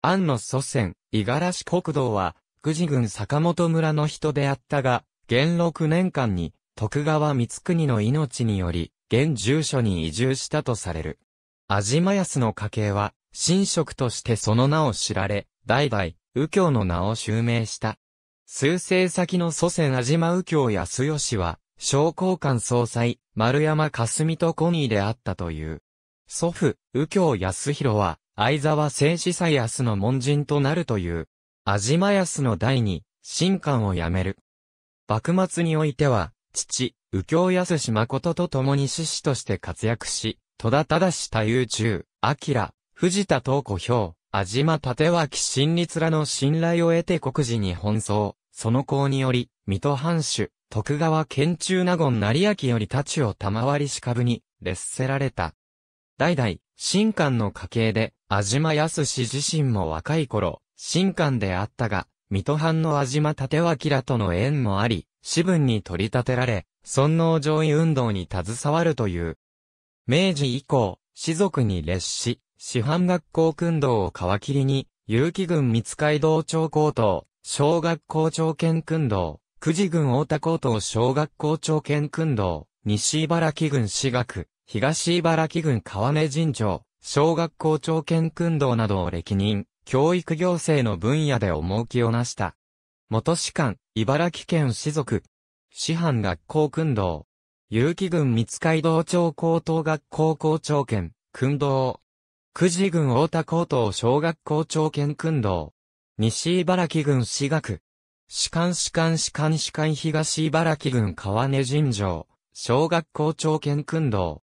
安の祖先、五十嵐国道は、久慈郡坂本村の人であったが、元六年間に、徳川光国の命により、現住所に移住したとされる。安島康の家系は、神職としてその名を知られ、代々、右京の名を襲名した。数世先の祖先安島右京康義は、商工官総裁、丸山霞とコニーであったという。祖父、右京康弘は、相沢聖司祭安の門人となるという。安島安の代に、新官を辞める。幕末においては、父、右京康志誠と共に志士として活躍し、戸田忠太夫中、明、藤田東小兵、安島立脇新立らの信頼を得て国事に奔走。その功により、水戸藩主、徳川県中納言成明より太刀を賜りし株に、列せられた。代々、新官の家系で、安島康自身も若い頃、新官であったが、水戸藩の安島立脇らとの縁もあり、私分に取り立てられ、尊王上位運動に携わるという。明治以降、士族に列し、師範学校訓道を皮切りに、結城郡三街道町高等、小学校長兼訓道、久慈郡大田高等小学校長兼訓道、西茨城郡私学、東茨城郡川根神町、小学校長兼訓道などを歴任、教育行政の分野で重きをなした。元士官、茨城県士族、師範学校訓道、結城郡三街道町高等学校校長兼、訓道、久慈郡大田高等小学校長県訓道。西茨城郡私学。区。士官士官士官士官東茨城郡川根尋常。小学校長県訓道。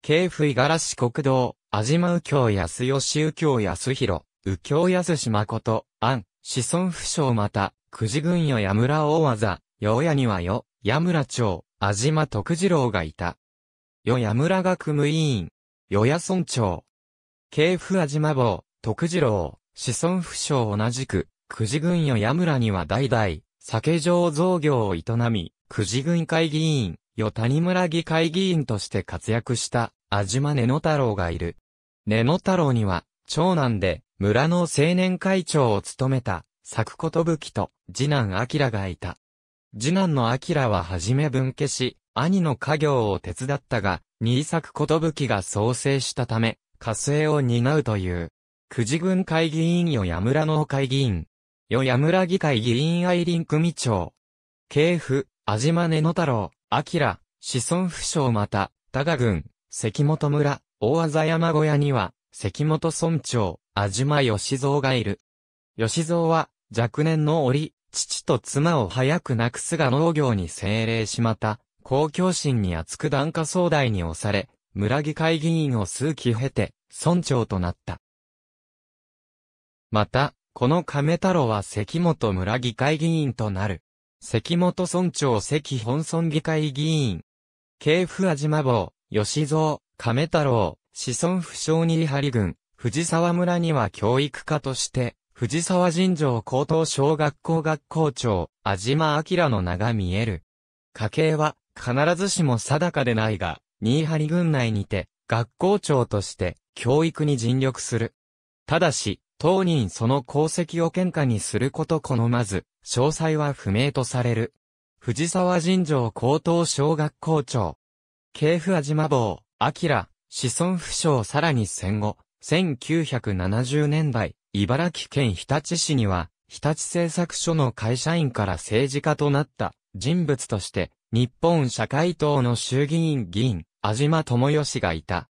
京府五十嵐国道。安島右京安吉右京安広。右京安島こと、安、子孫不詳また、久慈郡与矢村大技、与矢には与、矢村町、安島徳次郎がいた。与矢村学務委員、与矢村長、系譜味魔坊、徳次郎、子孫不詳同じく、久慈郡与矢村には代々、酒醸造業を営み、久慈郡会議員、与谷村議会議員として活躍した、味島根野太郎がいる。根野太郎には、長男で、村の青年会長を務めた、作ことぶきと、次男明がいた。次男の明は初め分家し、兄の家業を手伝ったが、新作ことぶきが創生したため、火星を担うという。久慈郡会議員与矢村農会議員。与矢村議会議員愛林組長。系譜、安島根の太郎、明、子孫不詳また、多賀郡、関本村、大字山小屋には、関本村長、安島義蔵がいる。義蔵は、若年の折、父と妻を早く亡くすが農業に精霊しまた、公共心に厚く段下壮大に押され、村議会議員を数期経て、村長となった。また、この亀太郎は関本村議会議員となる。関本村長関本村議会議員。系府安島坊、吉蔵、亀太郎、子孫不詳に張郡、藤沢村には教育家として、藤沢尋常高等小学校学校長、安島明の名が見える。家系は、必ずしも定かでないが、新張郡内にて、学校長として、教育に尽力する。ただし、当人その功績を喧嘩にすること好まず、詳細は不明とされる。藤沢尋常高等小学校長。系譜味島坊、明、子孫不詳さらに戦後、1970年代、茨城県日立市には、日立製作所の会社員から政治家となった人物として、日本社会党の衆議院議員、安島智義がいた。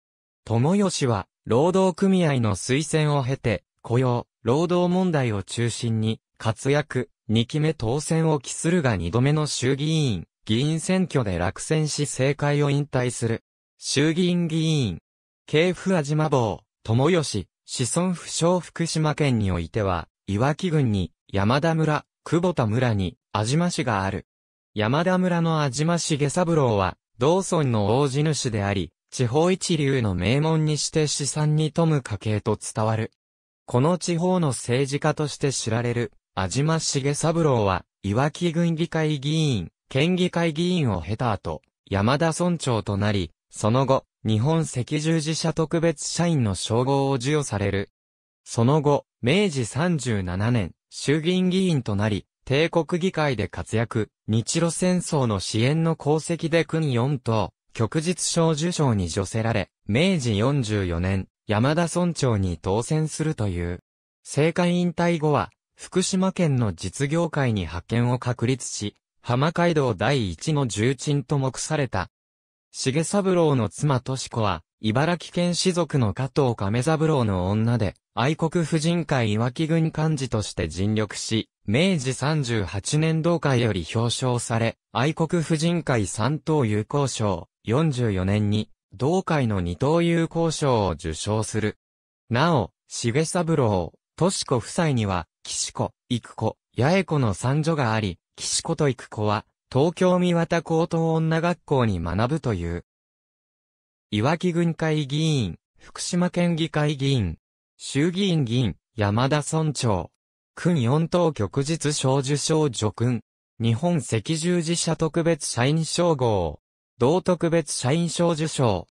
智義は、労働組合の推薦を経て、雇用、労働問題を中心に、活躍、2期目当選を期するが2度目の衆議院、議員選挙で落選し政界を引退する。衆議院議員、慶府安島坊、友義、子孫不詳福島県においては、岩木郡に、山田村、久保田村に、安島市がある。山田村の安島下三郎は、同村の大地主であり、地方一流の名門にして資産に富む家系と伝わる。この地方の政治家として知られる、安島重三郎は、岩木郡議会議員、県議会議員を経た後、山田村長となり、その後、日本赤十字社特別社員の称号を授与される。その後、明治37年、衆議院議員となり、帝国議会で活躍、日露戦争の支援の功績で国4等、旭日小受賞に助せられ、明治44年、山田村長に当選するという。政界引退後は、福島県の実業界に派遣を確立し、浜街道第一の重鎮と目された。重三郎の妻敏子は、茨城県士族の加藤亀三郎の女で、愛国婦人会岩木郡幹事として尽力し、明治38年同会より表彰され、愛国婦人会三等友好賞、44年に、同会の二等友好賞を受賞する。なお、重三郎、敏子夫妻には、岸子、育子、八重子の三女があり、岸子と育子は、東京三和高等女学校に学ぶという。岩木郡会議員、福島県議会議員、衆議院議員、山田村長。訓四等旭日小受賞助訓。日本赤十字社特別社員称号。同特別社員賞受賞。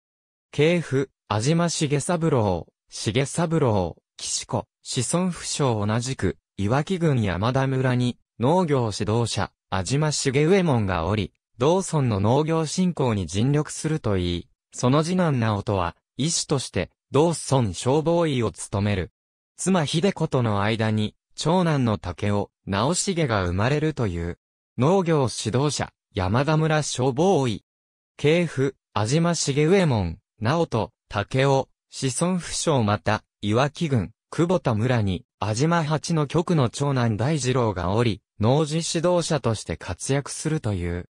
系譜、安島重三郎、重三郎、岸子、子孫不詳同じく、岩木郡山田村に、農業指導者、安島重右衛門がおり、同村の農業振興に尽力するといい、その次男直人は、医師として、同村消防医を務める。妻秀子との間に、長男の竹尾、直重が生まれるという、農業指導者、山田村消防医。系譜、安島重右衛門、直人、竹尾、子孫不詳また、岩木郡、久保田村に、安島八の局の長男大二郎がおり、農事指導者として活躍するという。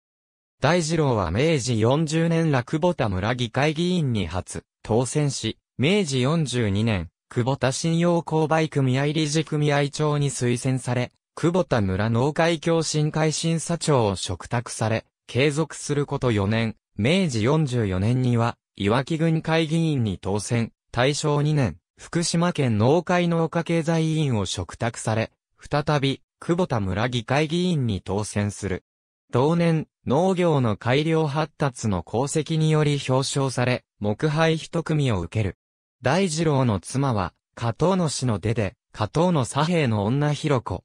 大二郎は明治40年落保田村議会議員に初、当選し、明治42年、久保田信用購買組合理事組合長に推薦され、久保田村農会協進会審査長を嘱託され、継続すること4年、明治44年には、いわき郡会議員に当選、大正2年、福島県農会農家経済委員を嘱託され、再び、久保田村議会議員に当選する。同年、農業の改良発達の功績により表彰され、木配一組を受ける。大二郎の妻は、加藤の氏の出で、加藤の左兵の女広子。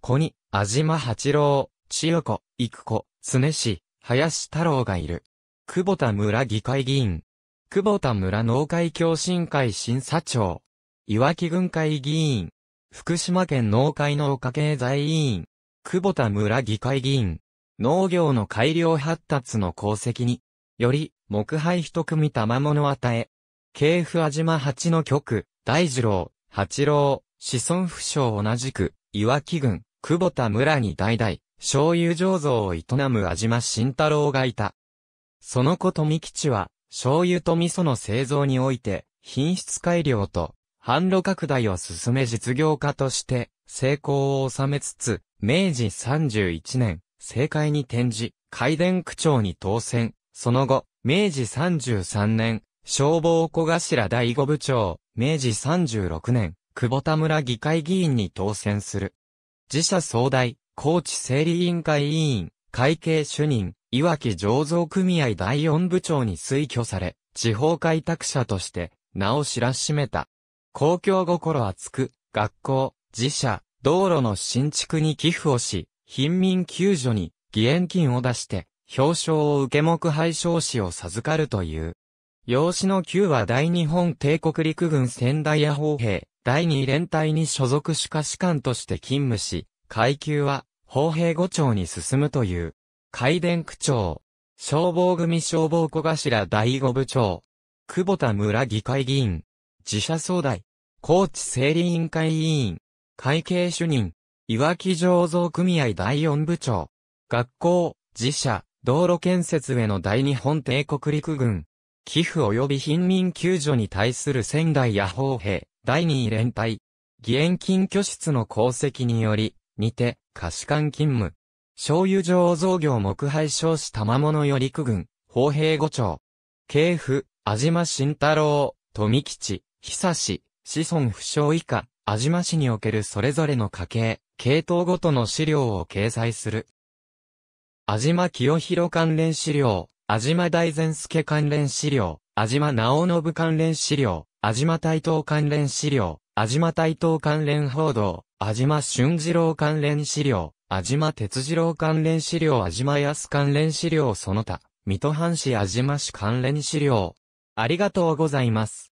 子に、安島八郎、千代子、育子、常氏、林太郎がいる。久保田村議会議員。久保田村農会共進会審査長。岩木軍会議員。福島県農会農家経済委員。久保田村議会議員。農業の改良発達の功績に、より、木灰一組賜物与え、系譜安島八の局、大二郎、八郎、子孫不詳同じく、岩木郡、久保田村に代々、醤油醸造を営む安島慎太郎がいた。その子三吉は、醤油と味噌の製造において、品質改良と、販路拡大を進め実業家として、成功を収めつつ、明治31年、政界に転じ、海伝区長に当選。その後、明治33年、消防小頭第五部長、明治36年、久保田村議会議員に当選する。自社総代、高知整理委員会委員、会計主任、いわき醸造組合第四部長に推挙され、地方開拓者として、名を知らしめた。公共心厚く、学校、自社、道路の新築に寄付をし、貧民救助に義援金を出して、表彰を受け目配賞士を授かるという。養子の旧は大日本帝国陸軍仙台屋砲兵、第2連隊に所属しか士官として勤務し、階級は、砲兵五長に進むという、海伝区長、消防組消防小頭第5部長、久保田村議会議員、自社総代、高知整理委員会委員、会計主任、いわき醸造組合第4部長、学校、自社、道路建設への大日本帝国陸軍、寄付及び貧民救助に対する仙台野砲兵、第二位連隊、義援金拠出の功績により、にて、貸し官勤務、醤油醸造業木廃少子賜物よ陸軍、砲兵五長、警府、安島慎太郎、富吉、久志、子孫不詳以下、安島市におけるそれぞれの家系、系統ごとの資料を掲載する。安島清弘関連資料、安島大善助関連資料、安島直信関連資料、安島台東関連資料、安島台東関連報道、安島俊二郎関連資料、安島哲二郎関連資料、安島康関連資料その他、水戸藩市安島市関連資料。ありがとうございます。